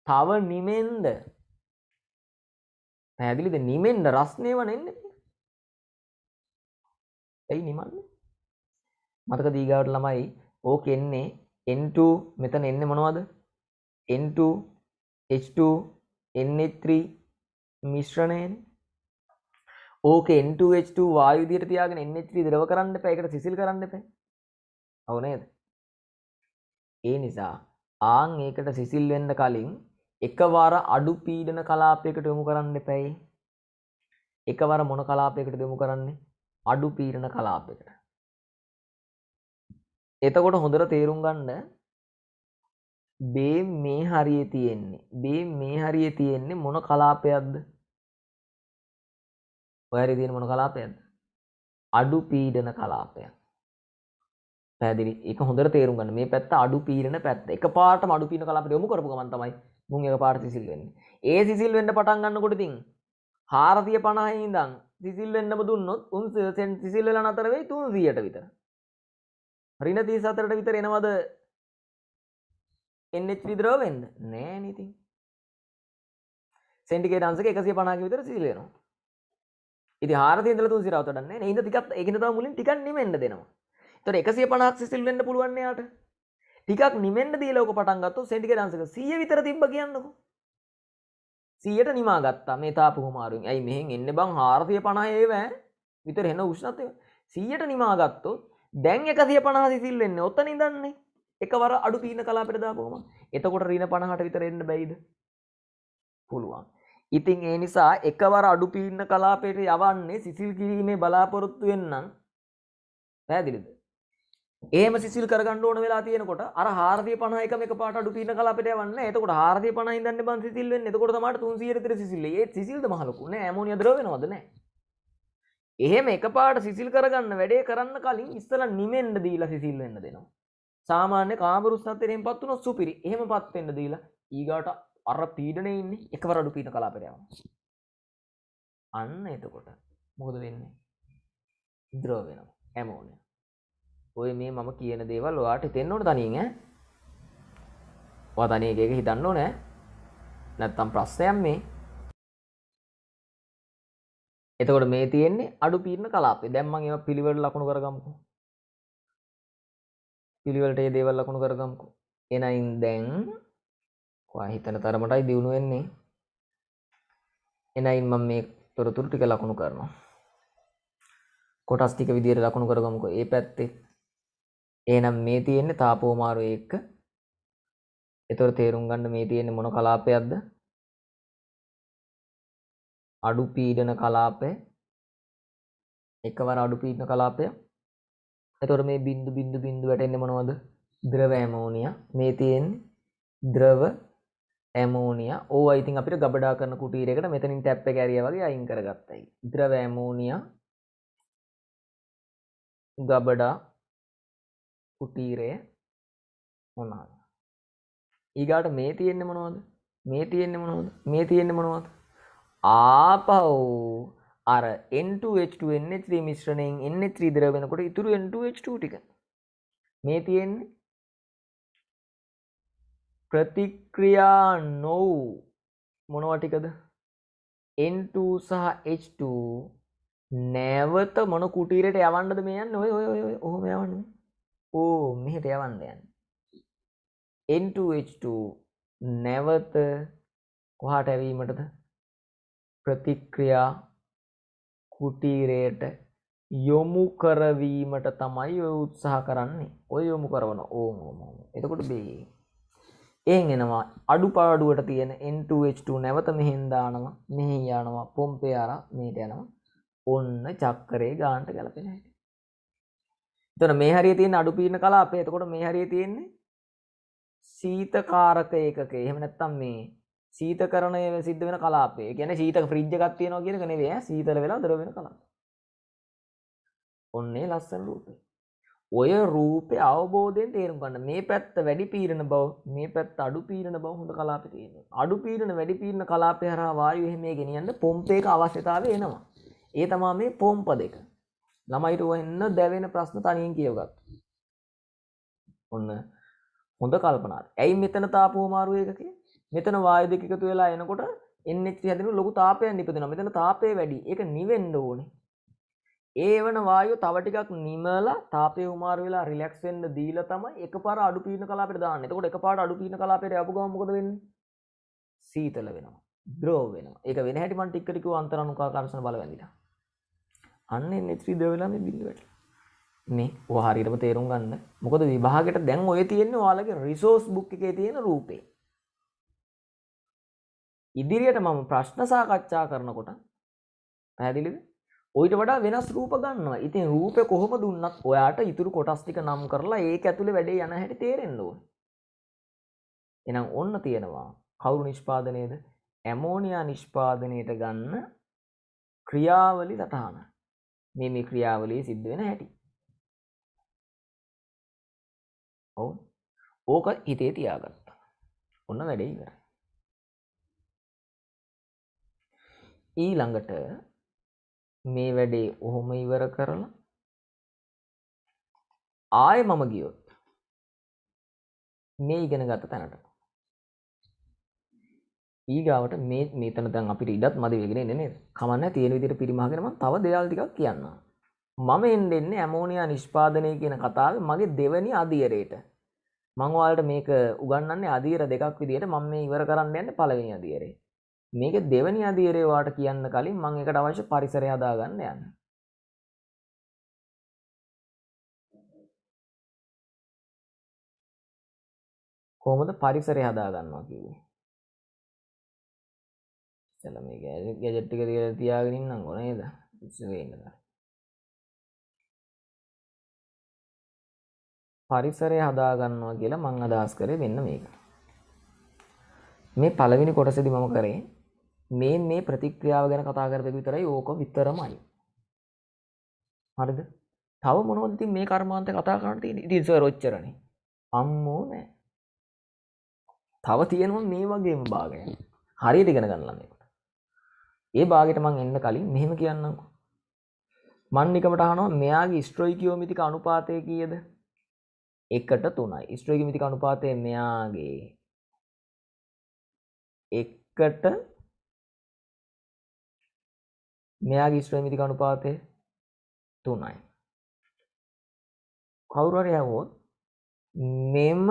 තව නිමෙන්ද පැදිලිද නිමෙන්ද රස්නයවන එන්නේ ඇයි නිමන්නේ මතක දීගාවට ළමයි ඕක එන්නේ N2 මෙතන එන්නේ මොනවද N2 H2 NH3 මිශ්‍රණයනේ ඕක N2 H2 වායු විදියට තියාගෙන NH3 ද්‍රව කරන්න එපා ඒකට සිසිල් කරන්න එපා ඔව් නේද ඒ නිසා ආන් ඒකට සිසිල් වෙන්න කලින් එකවර අඩු පීඩන කලාපයකට යොමු කරන්න එපැයි එකවර මොන කලාපයකට යොමු කරන්නේ අඩු පීරණ කලාපකට එතකොට හොඳට තේරුම් ගන්න බේ මේ හරිය තියෙන්නේ බේ මේ හරිය තියෙන්නේ මොන කලාපයක්ද ඔයරි තියෙන මොන කලාපයක්ද අඩු පීඩන කලාපයක් පැදිලි එක හොඳට තේරුම් ගන්න මේ පැත්ත අඩු පීරණ පැත්ත එක පාටම අඩු පීන කලාපට යොමු කරපු ගමන් තමයි මුන් එක පාට සිසිල් වෙන්නේ ඒ සිසිල් වෙන්න පටන් ගන්නකොට ඉතින් 450 ඉඳන් සිසිල් වෙන්නම දුන්නොත් උන් සිසිල් වෙලා නතර වෙයි 300ට විතර. ඍණ 34ට විතර එනවද NH3 ද්‍රව වෙන්න? නෑනේ ඉතින්. සෙන්ටිග්‍රේඩ් අංශක 150ක විතර සිසිල් වෙනවා. ඉතින් 400 ඉඳලා 300 රවත වැඩක් නෑනේ. එහෙනම් ටිකක් ඒකින තමයි මුලින් ටිකක් නිමෙන්න දෙනවා. ඒතර 150ක් සිසිල් වෙන්න පුළුවන් යාට. ටිකක් නිමෙන්න දීලා ඔක පටන් ගත්තොත් සෙන්ටිග්‍රේඩ් අංශක 100 විතර තිබ්බ කියන්නකෝ. සියට නිමා ගත්තා මේ තාප කුමාරුන් ඇයි මෙහෙන් එන්න බං හාරසිය පණයේවෑ විතර හෙන උෂ්ණතය සියට නිමාගත්තොත් දැන් එකසිය පණහා සිසිල් වෙන්න ඔත්තන ඉදන්නේ එකවර අඩු තීන කලා පෙරදාපුම එතකොට රීන පණහට විතර එන්න බැයිද පුළුවන් ඉතින් ඒ නිසා එකවර අඩු පීන්න කලාපයට යවන්නේ සිසිල් කිරීමේ බලාපොරොත්තු වෙන්නම් පැදිලිද ඒම සිල් කරගන්න ඕන වෙලා තියෙනකොට අර හාරදය පන එක මේ පාට අඩු පින කලා අපිට යන්නේ එතකොට හාරදය පන ඉඳන්න බන් සිල් වෙන්නේ එතකොට තමයි 330 සිසිල් ඒ සිසිල්ද මහලුකු නෑ ඇමෝනියා ද්‍රව වෙනවද නෑ එහෙම එක පාට සිසිල් කරගන්න වැඩේ කරන්න කලින් ඉස්සලා නිමෙන්න දීලා සිසිල් වෙන්න දෙනවා සාමාන්‍ය කාමරුස්සත්තරයෙන් පත් වුණොත් සුපිරි එහෙම පත් වෙන්න දීලා ඊගාට අර පීඩනේ ඉන්නේ එකවර අඩු පින කලා අපිට යනවා අන්න එතකොට මොකද වෙන්නේ ද්‍රව වෙනවා ඇමෝනියා ඔය මේ මම කියන දේවල් ඔයාට තෙන්නට තනීග වතනයගේක හිතන්න නෑ නැත්තම් ප්‍රශ්නයම් මේ එතකොට මේ තියෙන්නේ අඩු පීරණ කලාපේ දැම්මන් ඒව පිළිවෙල ලකුණු කරගම්කු පිළිවලට ඒ දේවල් ලකුණු කරගම්කු එනයින් දැන් හිතන තරමටයි දියුණු වෙන්නේ එනයින් මම මේ තොරතුරු ටික ලකුණු කරනවා කොටස් ටික විදියට ලකුණු කරගමුකෝ ඒ පැත්තේ ඒනම් මේ තියෙන්නේ තාපෝමාරු එක්ක. එතකොට තේරුම් ගන්න මේ තියෙන්නේ මොන කලාපයක්ද? අඩු පීඩන කලාපය. එකවර අඩු පීඩන කලාපය. එතකොට මේ බිඳු බිඳු බිඳු වැටෙන්නේ මොනවද? ද්‍රව ඇමෝනියා. මේ තියෙන්නේ ද්‍රව ඇමෝනියා. ඕවා ඉතින් අපිට ගබඩා කරන කුටීරයකට මෙතනින් ටැප් එක ඇරියා වගේ අයින් කරගත්තයි. ද්‍රව ඇමෝනියා ගබඩා කුටීරය මොනාද ඊගාට මේ තියෙන්න්න මොනවද මේ තියෙන්න්න මොනවද මේ තියෙන්න්න මොනවද ආපව් අර එන්H2 මිශ්‍රණයෙන් එන්න ත්‍රීදර වෙනකොට ඉතුරු එන්H2 ටික මේ තියෙන්නේ ප්‍රතික්‍රියා නොව් මොනවටිකද N2 සහ H2 නැවත මොන කුටීරයට යවන්නද මේ යන්න ඔය ඔය ඔහොම යවන්නේ ඕ මෙහෙට යවන්න යන්න N2H2 නැවත කොහාට ඇවීමටද ප්‍රතික්‍රියා කුටීරයට යොමු කරවීමට තමයි ඔය උත්සාහ කරන්නේ ඔය යොමු කරවන ඕම එතකොට බේ එන් එනවා අඩු පාඩුවට තියෙන N2H2 නැවත මෙහෙන්දානවා මෙහි යානවා පොම්පයාර මේට යනවා ඔන්න චක්කරේ ගාන්ට ගැලපෙන හැට තොන මේ හරි තියෙන අඩු පීන කලාපේ එතකොට මේ හරි තියෙන්නේ සීතකාරක ඒකක එහෙම නැත්තම් මේ සීත කරනය සිද්ධ වෙන කලාපේ ගැන සීත ෆ්‍රිජ්ජගත් තියෙනවා කියෙන කනෙවේ සීතල වෙලා දර වෙන කලා ඔන්නේ ලස්සන රූපය ඔය රූපය අවබෝධයෙන් තේරුම් ගන්න මේ පැත්ත වැඩි පීරණ බව මේ පැත් අඩු පීරණ බව හොඳ කලාප තියෙන අඩු පීරණ වැඩි පීරණ කලාපය හරවායු එහෙම ගෙනියන්න පොම්පේක අවශ්‍යතාව එනවා ඒ තමා මේ පොම්ප දෙක ළමයිට එන්න දැවෙන ප්‍රශ්න තනියෙන් කියවගත් ඔන්න හොඳ කල්පනාට ඇයි මෙතන තාපෝ මාරුවයකක මෙතන වාය දෙකතු වෙලා එනකොට එන්නෙත් හැදෙන ලොකු තාපය නිපදෙන මෙතන තාපය වැඩි එක නිවෙන්ඩ ඕනේ ඒ වන වායු තවටිකක් නිමලා තාපය උමාර වෙලා රිලෙක්ස්ෙන්ඩ දීල තම එක පර අඩු පීන කලාපට දාන්න එතකොට එක පාට අඩු පීන කලාපට යපුගමකද වෙන්න සීතල වෙනවා ද්‍රෝ වෙන එක වෙන හැටිමන් ටික්කරිකු අන්තරනුකා කාර්ශන බල වැදිලා අන්න නෙත්‍රී දෙවලාම බිඳුවට මේ හරිරම තේරුම් ගන්න මොකද විභාගට දැන් ඔය තියෙන්නේ යාලගේ රිසෝස් බුක් එකේ තියෙන රූපේ ඉදිරියට මම ප්‍රශ්න සාකච්ඡා කරනකොට පැහැදිලිද ඔයිට වඩා වෙනස් රූප ගන්නවා ඉතින් රූප කොහොම දුන්නත් ඔයාට ඉතුරු කොටස් ටික නම් කරලා ඒක ඇතුලේ වැඩේ යන හැටි තේරෙන්න ඕන එහෙනම් ඔන්න තියෙනවා කවුරු නිෂ්පාදනයේද ඇමෝනියා නිෂ්පාදනයට ගන්න ක්‍රියාවලි සටහනක් මේ මේ ක්‍රියාවලිය සිද්ධ වෙන හැටි ඔවු ඕක හිතේ තියාගත්තා ඔන්න වැඩේ ඉවර ඊළඟට මේ වැඩේ ඔහොම ඉවර කරලා ආය මම ගියොත් මේ ඉගෙන ගත තැනට ඊගාවට මේ මේතන දැන් අපිට ඉඩත් මදි වෙගෙන එන්නේ නේද? කමන්න තියෙන විදිහට පිරිමහගෙන මම තව දේවල් ටිකක් කියන්නම්. මම එන්න එන්නේ ඇමෝනියා නිෂ්පාදනය කියන කතාවේ මගේ දෙවෙනි අදියරේට. මම ඔයාලට මේක උගන්වන්නේ අදියර දෙකක් විදිහට මම මේ ඉවර කරන්න යන්නේ පළවෙනි අදියරේ. මේක දෙවෙනි අදියරේ වාට කියන්න කලින් මම ඒකට අවශ්‍ය පරිසරය හදාගන්න යන්න. කොහොමද පරිසරය හදාගන්නවා කියන්නේ? සැල මේ ගැජට්ටික කියල තියාගෙනන්නම් ගොන ද ඉන්න පරිසරය හදාගන්නවා කියලා මං අදහස් කරේ වෙන්න මේක මේ පළවෙනි කොටසදි මම කරේ මේ මේ ප්‍රතික්‍රියාව ගැන කතා කරප විතරයි ඕක විතරමයි හරිද තව මොනොදති මේ කර්මාන්ත කතා කරට ඉටිස රොච්චරණ අම්මෝ නෑ තව තියෙනවා මේ වගේම භාගය හරියට ඉගෙන ගන්නලන්නේ ඒ බාගෙට මං එන්න කලින් මෙහෙම කියන්නම්කෝ මන්නිකමට අහනවා මෙයාගේ ස්ට්‍රෝයිකියෝමිතික අනුපාතය කියද එකට තුනයි ස්ට්‍රෝයිකිමිතික අනුපාතය මෙයාගේ එකට මෙයාගේ ස්ට්‍රෝයිමිතික අනුපාතය තුනයි කවුරර යවෝත් මෙම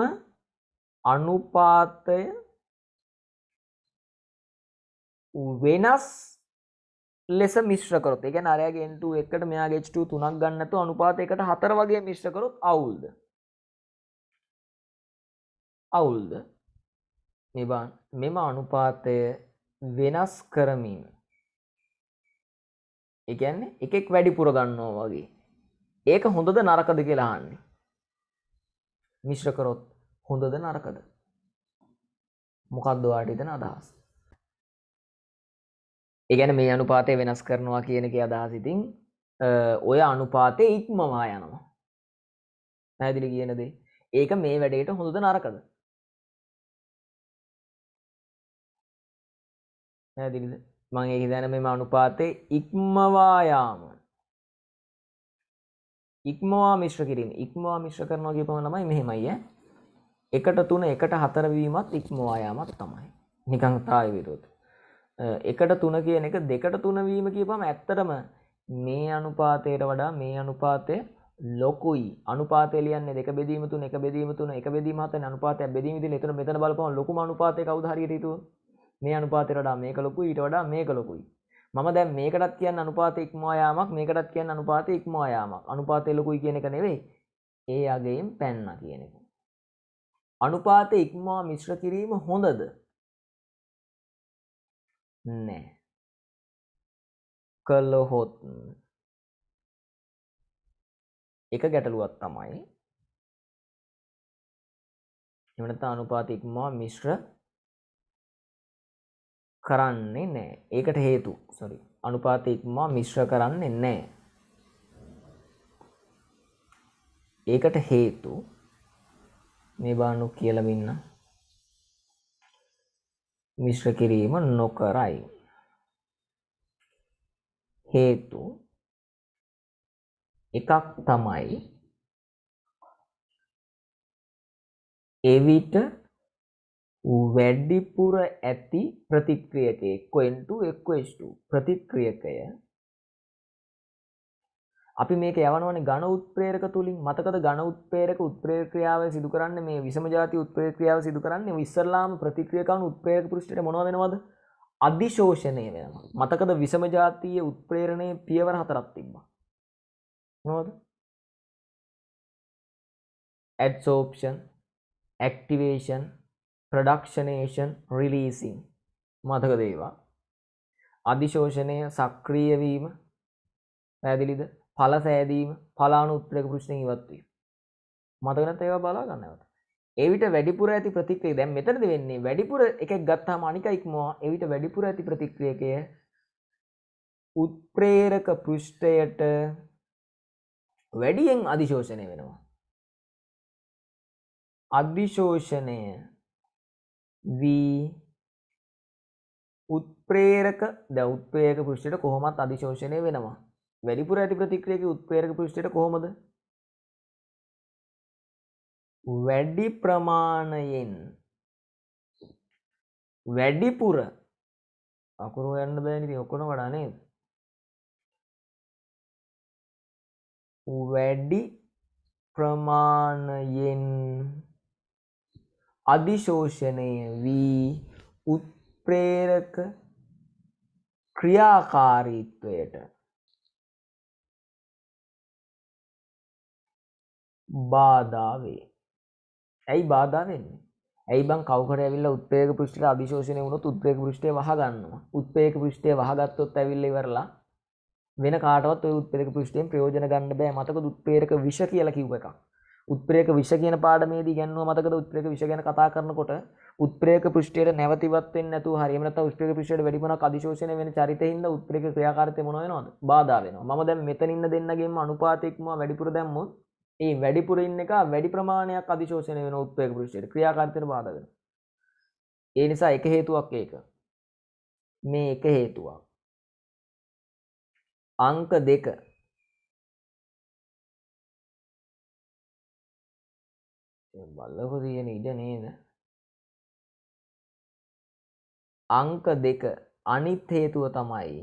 අනුපාතය වෙනස් ලෙස මිශ්‍රකරොත් එක අරයගෙන්ට එකට මෙයාගේච්ට තුනක් ගන්නතු අනුපාතයකට හතර වගේ මිශ්‍රකරොත් අවුල්ද අවුල්ද මෙබන් මෙම අනුපාතය වෙනස් කරමින් එකන්නේ එකෙක් වැඩි පුරගන්නවා වගේ ඒක හොඳද නරකද කියලාන්නේ මිශ්‍රකරොත් හොඳද නරකද මොකක්දවාට ඉතන අදහස් ඒගැන මේ අනුපාතය වෙනස් කරනවා කියනක අදහසිතින් ඔය අනුපාතය ඉක්මවා යනවා පැදිලි කියනදේ ඒක මේ වැඩේට හොඳද නරකද පැදිලිද මං ඒ දැන මෙම අනුපාතය ඉක්මවායාම ඉක්මවා මිශ්‍ර කිරීම ඉක්මවා මිශ්‍ර කරනවා කියපම ළමයි මෙහෙමයි එකට තුන එකට හතරවීමත් ඉක්මවායාමත් තමයි නිකංතාය විරෝධ එකට තුන කියන එක දෙකට තුනවීම කියපම ඇත්තටම මේ අනුපාතයට වඩා මේ අනුපාතය ලොකුයි අනුපාතලියන්න දෙක බෙදීම තුන එක බෙදීම තුන එක බෙදීම හතන අනුපාතය බෙදීම විදිහට එතන මෙතන බලපුවම ලොකුම අනුපාතය කවුද හරියට හිතුවොත් මේ අනුපාතයට වඩා මේක ලොකුයි ඊට වඩා මේක ලොකුයි මම දැන් මේකටත් කියන්න අනුපාත ඉක්මවා යාමක් මේකටත් කියන්න අනුපාත ඉක්මවා යාමක් අනුපාතය ලොකුයි කියන එක නෙවෙයි ඒ අගේම් පැන්නා කියන එක අනුපාත ඉක්මවා මිශ්‍ර කිරීම හොඳද නෑ කල්ලොහොත් එක ගැටලුවත් තමයි එමනත අනුපාතික්මා මිශ්‍ර කරන්නේ නෑ ඒකට හේතු සොරි අනුපාතික්මා මිශ්‍ර කරන්නේ නෑ ඒකට හේතු මේ බානු කියලමින්නම් මිශ්‍ර කිරීම නොකරයි. හේතු එකක් තමයි එවිට වැඩිපුර ඇති ප්‍රතික්‍රියකය එක්ක N2 එක්ක H2 ප්‍රතික්‍රියකය අපි මේක යවනවන ගණ උත්ප්‍රේරක තුළින් මතකද ගණ උත්පේරක උත්ප්‍රේක්‍රියාව සිදු කරන්න මේ විසම ජාති උත්ප්‍රේක්‍රියාව සිදු කරන්නේ විස්සරලාම ප්‍රතික්‍රියකවන් උත්ප්‍රේක පෘෂ්ට මොනවෙනවද අධිශෝෂණය වෙන මතකද විසම ජාතිය උත්ප්‍රේරණය පියවර හතරක් තිබ්බ නොද ඇඩ්සෝප්ෂන් ඇක්ටිවේෂන් ප්‍රඩක්ෂනේෂන් රිලීසින් මතකදේවා අධිශෝෂණය සක්‍රියවීම පැදිලිද පල සෑදීම පලානු උත්තරක පෘෂ්ණ ඉවත්වී මතකනත් ඒවා බලාගන්නවත එවිට වැඩිපුර ඇති ප්‍රතික්‍රේ දැම් මෙතරද වෙන්නේ වැඩිපුර එකක් ගත්තා මනිකයික්මවා එවිට වැඩිපුර ඇති ප්‍රතික්‍රියකය උත්ප්‍රේරක පෘෂ්ටයට වැඩියෙන් අධිශෝෂණය වෙනවා අධිශෝෂණය වී උත්ප්‍රේරක ද උත්ප්‍රේක පෘෂ්ටයට කොහොමත් අධිශෝෂණය වෙනවා වැඩිපුර ඇති ප්‍රතික්‍රියක උත්පේරක පෘෂ්ටයට කොහොමද වැඩි ප්‍රමාණයෙන් වැඩිපුර අකුරු යන්න බෑනිති ඔක්කොන වඩානේ වැඩි ප්‍රමාණයෙන් අධිශෝෂණය වී උත්ප්‍රේරක ක්‍රියාකාරීත්වයට බාධා වේ. ඇයි බාධා වෙන්නේ? ඇයි බං කවුකට ඇවිල්ලා උත්පේක පෘෂ්ඨය අභිශෝෂණය වුණොත් උත්පේක පෘෂ්ඨය වහගන්නවා. උත්පේක පෘෂ්ඨය වහගත්තොත් ඇවිල්ලා ඉවරලා වෙන කාටවත් ඔය උත්පේක පෘෂ්ඨයෙන් ප්‍රයෝජන ගන්න බෑ. මතකද උත්පේක විෂ කියලා කිව්ව එකක්. උත්ප්‍රේක විෂ කියන පාඩමේදී ඉගෙනුවා මතකද උත්ප්‍රේක විෂ ගැන කතා කරනකොට උත්ප්‍රේක පෘෂ්ඨයට නැවතිවත් වෙන්නේ නැතුව හරි එහෙම නැත්නම් උත්ප්‍රේක පෘෂ්ඨයට වැඩිපුරක් අධිශෝෂණය වෙන චරිතෙින්ද උත්ප්‍රේක ක්‍රියාකාරීත්වය මොන වෙනවද බාධා වෙනවා මම දැන් මෙතන ඉන්න දෙන්නගෙම අනුපාතයක්ම වැඩිපුර දැම්මොත් ඒ වැඩිපුරින් එක වැඩි ප්‍රමාණයක් අධිශෝෂණය වෙන උත්වේග පුරුෂයට ක්‍රියාකාරීත්වයට බාධා වෙනවා. ඒ නිසා එක හේතුවක් ඒක. මේ එක හේතුවක්. අංක දෙක බල්ලකො තියෙන ඉඩ නේද අංක දෙක අනිත් හේතුව තමයි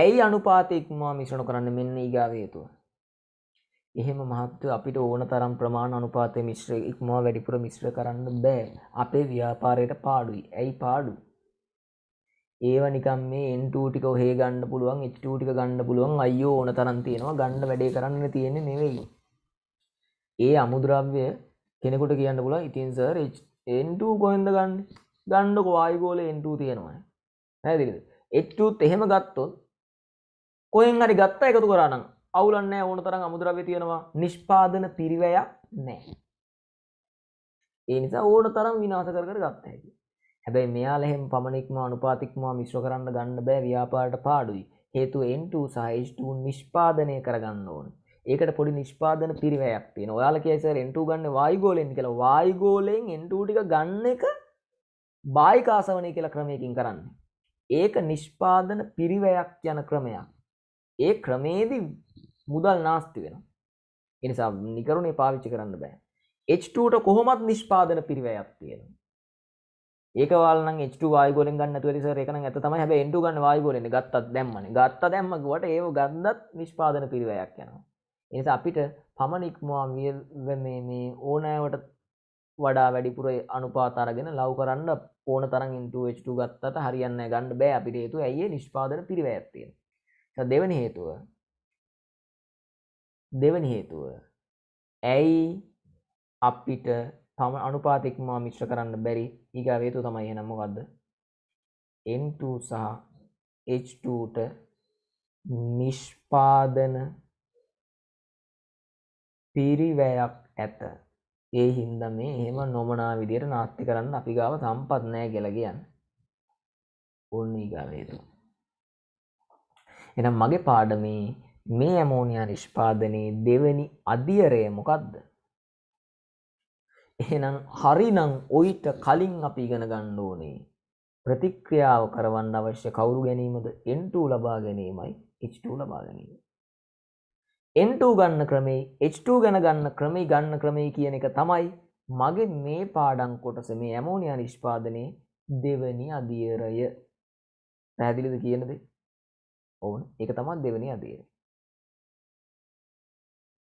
ඇයි අනුපාතයක්මවා මිශ්‍රණ කරන්න මෙන්න ඊගාව හේතුව එහෙම මහත්ව අපිට ඕන තරම් ප්‍රමාණ අනුපාතය මිශ්‍ර ඉක්මවා වැඩිපුර මිශ්‍ර කරන්න බෑ අපේ ව්‍යාපාරයට පාඩුයි ඇයි පාඩු ඒව නිකම් මේ එන්ටූටික හේ ගන්න පුළුවන් එච්ටූටික ගන්න පුළුවන් අයෝ ඕන තරන් තියෙනවා ගණ්ඩ වැඩේ කරන්න තියෙන නෙවෙයි ඒ අමුදුරාව්‍ය කෙනෙකුට කියන්න පුලා ඉතින් සර් එන්ටූ කොහෙන්ද ගන්න ගණ්ඩක වායිගෝල එන්ටූ තියෙනවා හැදිරිද එච්ටූත් එහෙම ගත්තොත් කොයෙන් හරි ගත්තා එකතු කරනම් අවුලන්න ඕන තරම් අමුදරව තියෙනවා නිෂ්පාදන පිරිවැයක් නෑ ඒ නිසා ඕන තරම් විනාස කර කර ගත්ත හැකි හැබැයි මෙයා ලෙහෙම පමණෙක්ම අනුපාතික්මවා මිශ්‍ර කරන්න ගන්න බෑ ව්‍යාපාට පාඩුයි හේතු එන්ටූ සහිෂ්ටූන් නිෂ්පාදනය කරගන්න ඕන ඒකට පොඩි නිෂ්පාදන පිරිවයක් තියෙන ඔයාල කියසර එන්ටු ගන්න වායිගෝලෙන් කියලා වායිගෝලෙන් එන්ටූටික ගන්න එක බායිකාසවනය කියලා ක්‍රමයකින් කරන්න ඒක නිෂ්පාදන පිරිවයක් යන ක්‍රමයක් ඒ ක්‍රමේදී මුදල් නාස්ති වෙන එනිසා නිකරුණේ පාවිච්චි කරන්න බෑ H2ට කොහොමත් නිෂ්පාදන පිරිවැයක් තියෙන ඒකවලන H2 වායුගෝලෙන් ගන්න නැතුව ඉතින් සර් ඒක නම් ඇත්ත තමයි හැබැයි N2 ගන්න වායුගෝලෙන් ගත්තත් දැම්මනේ ගත්ත දැම්ම ගුවට ඒව ගන්නත් නිෂ්පාදන පිරිවැයක් යනවා ඒ නිසා අපිට පමණ ඉක්මවා මේ මේ ඕනෑවට වඩා වැඩිපුර අනුපාත අරගෙන ලව් කරන්න ඕන තරම් ඉන්ටු H2 ගත්තට හරියන්නේ ගන්න බෑ අපිට හේතුව ඇයි නිෂ්පාදන පිරිවැයක් තියෙන. දෙවෙනි හේතුව දෙවනි හේතුව ඇයි අපිට තම අනුපාතික්ම මිශ්‍ර කරන්න බැරි ඊගා වේතු තමයි එහෙනම් මොකද්ද N2 සහ H2ට නිෂ්පාදන පිරිවැයක් ඇත ඒ හින්ද මේ එහෙම නොමනා විදියට නාස්ති කරන්න අපි ගාව සම්පත් නෑ කියලා කියන්න ඔන්න ඊගා වේතු එහෙනම් මගේ පාඩමේ මේ ඇමෝනියා නිෂ්පාදනයේ දෙවැනි අධියරය මොකක්ද. එහෙනම් හරිනං ඔයිට කලින් අපි ඉගෙන ගන්න ඕනේ ප්‍රතික්‍රියාව කරවන්න අවශ්‍ය කවුරු ගැනීමද එන්ටූ ලබා ගැනීමයි H2 ලබා ගැනීම. එන්ටූ ගන්න ක්‍රමේ H2 ගැන ගන්න ක්‍රමේ ගන්න ක්‍රමේ කියන එක තමයි මගේ මේ පාඩං කොටස මේ ඇමෝනියා නිෂ්පාදනයේ දෙවනි අධියරය පැදිලිද කියනද ඕන එක තමත් දෙවනි අධියරය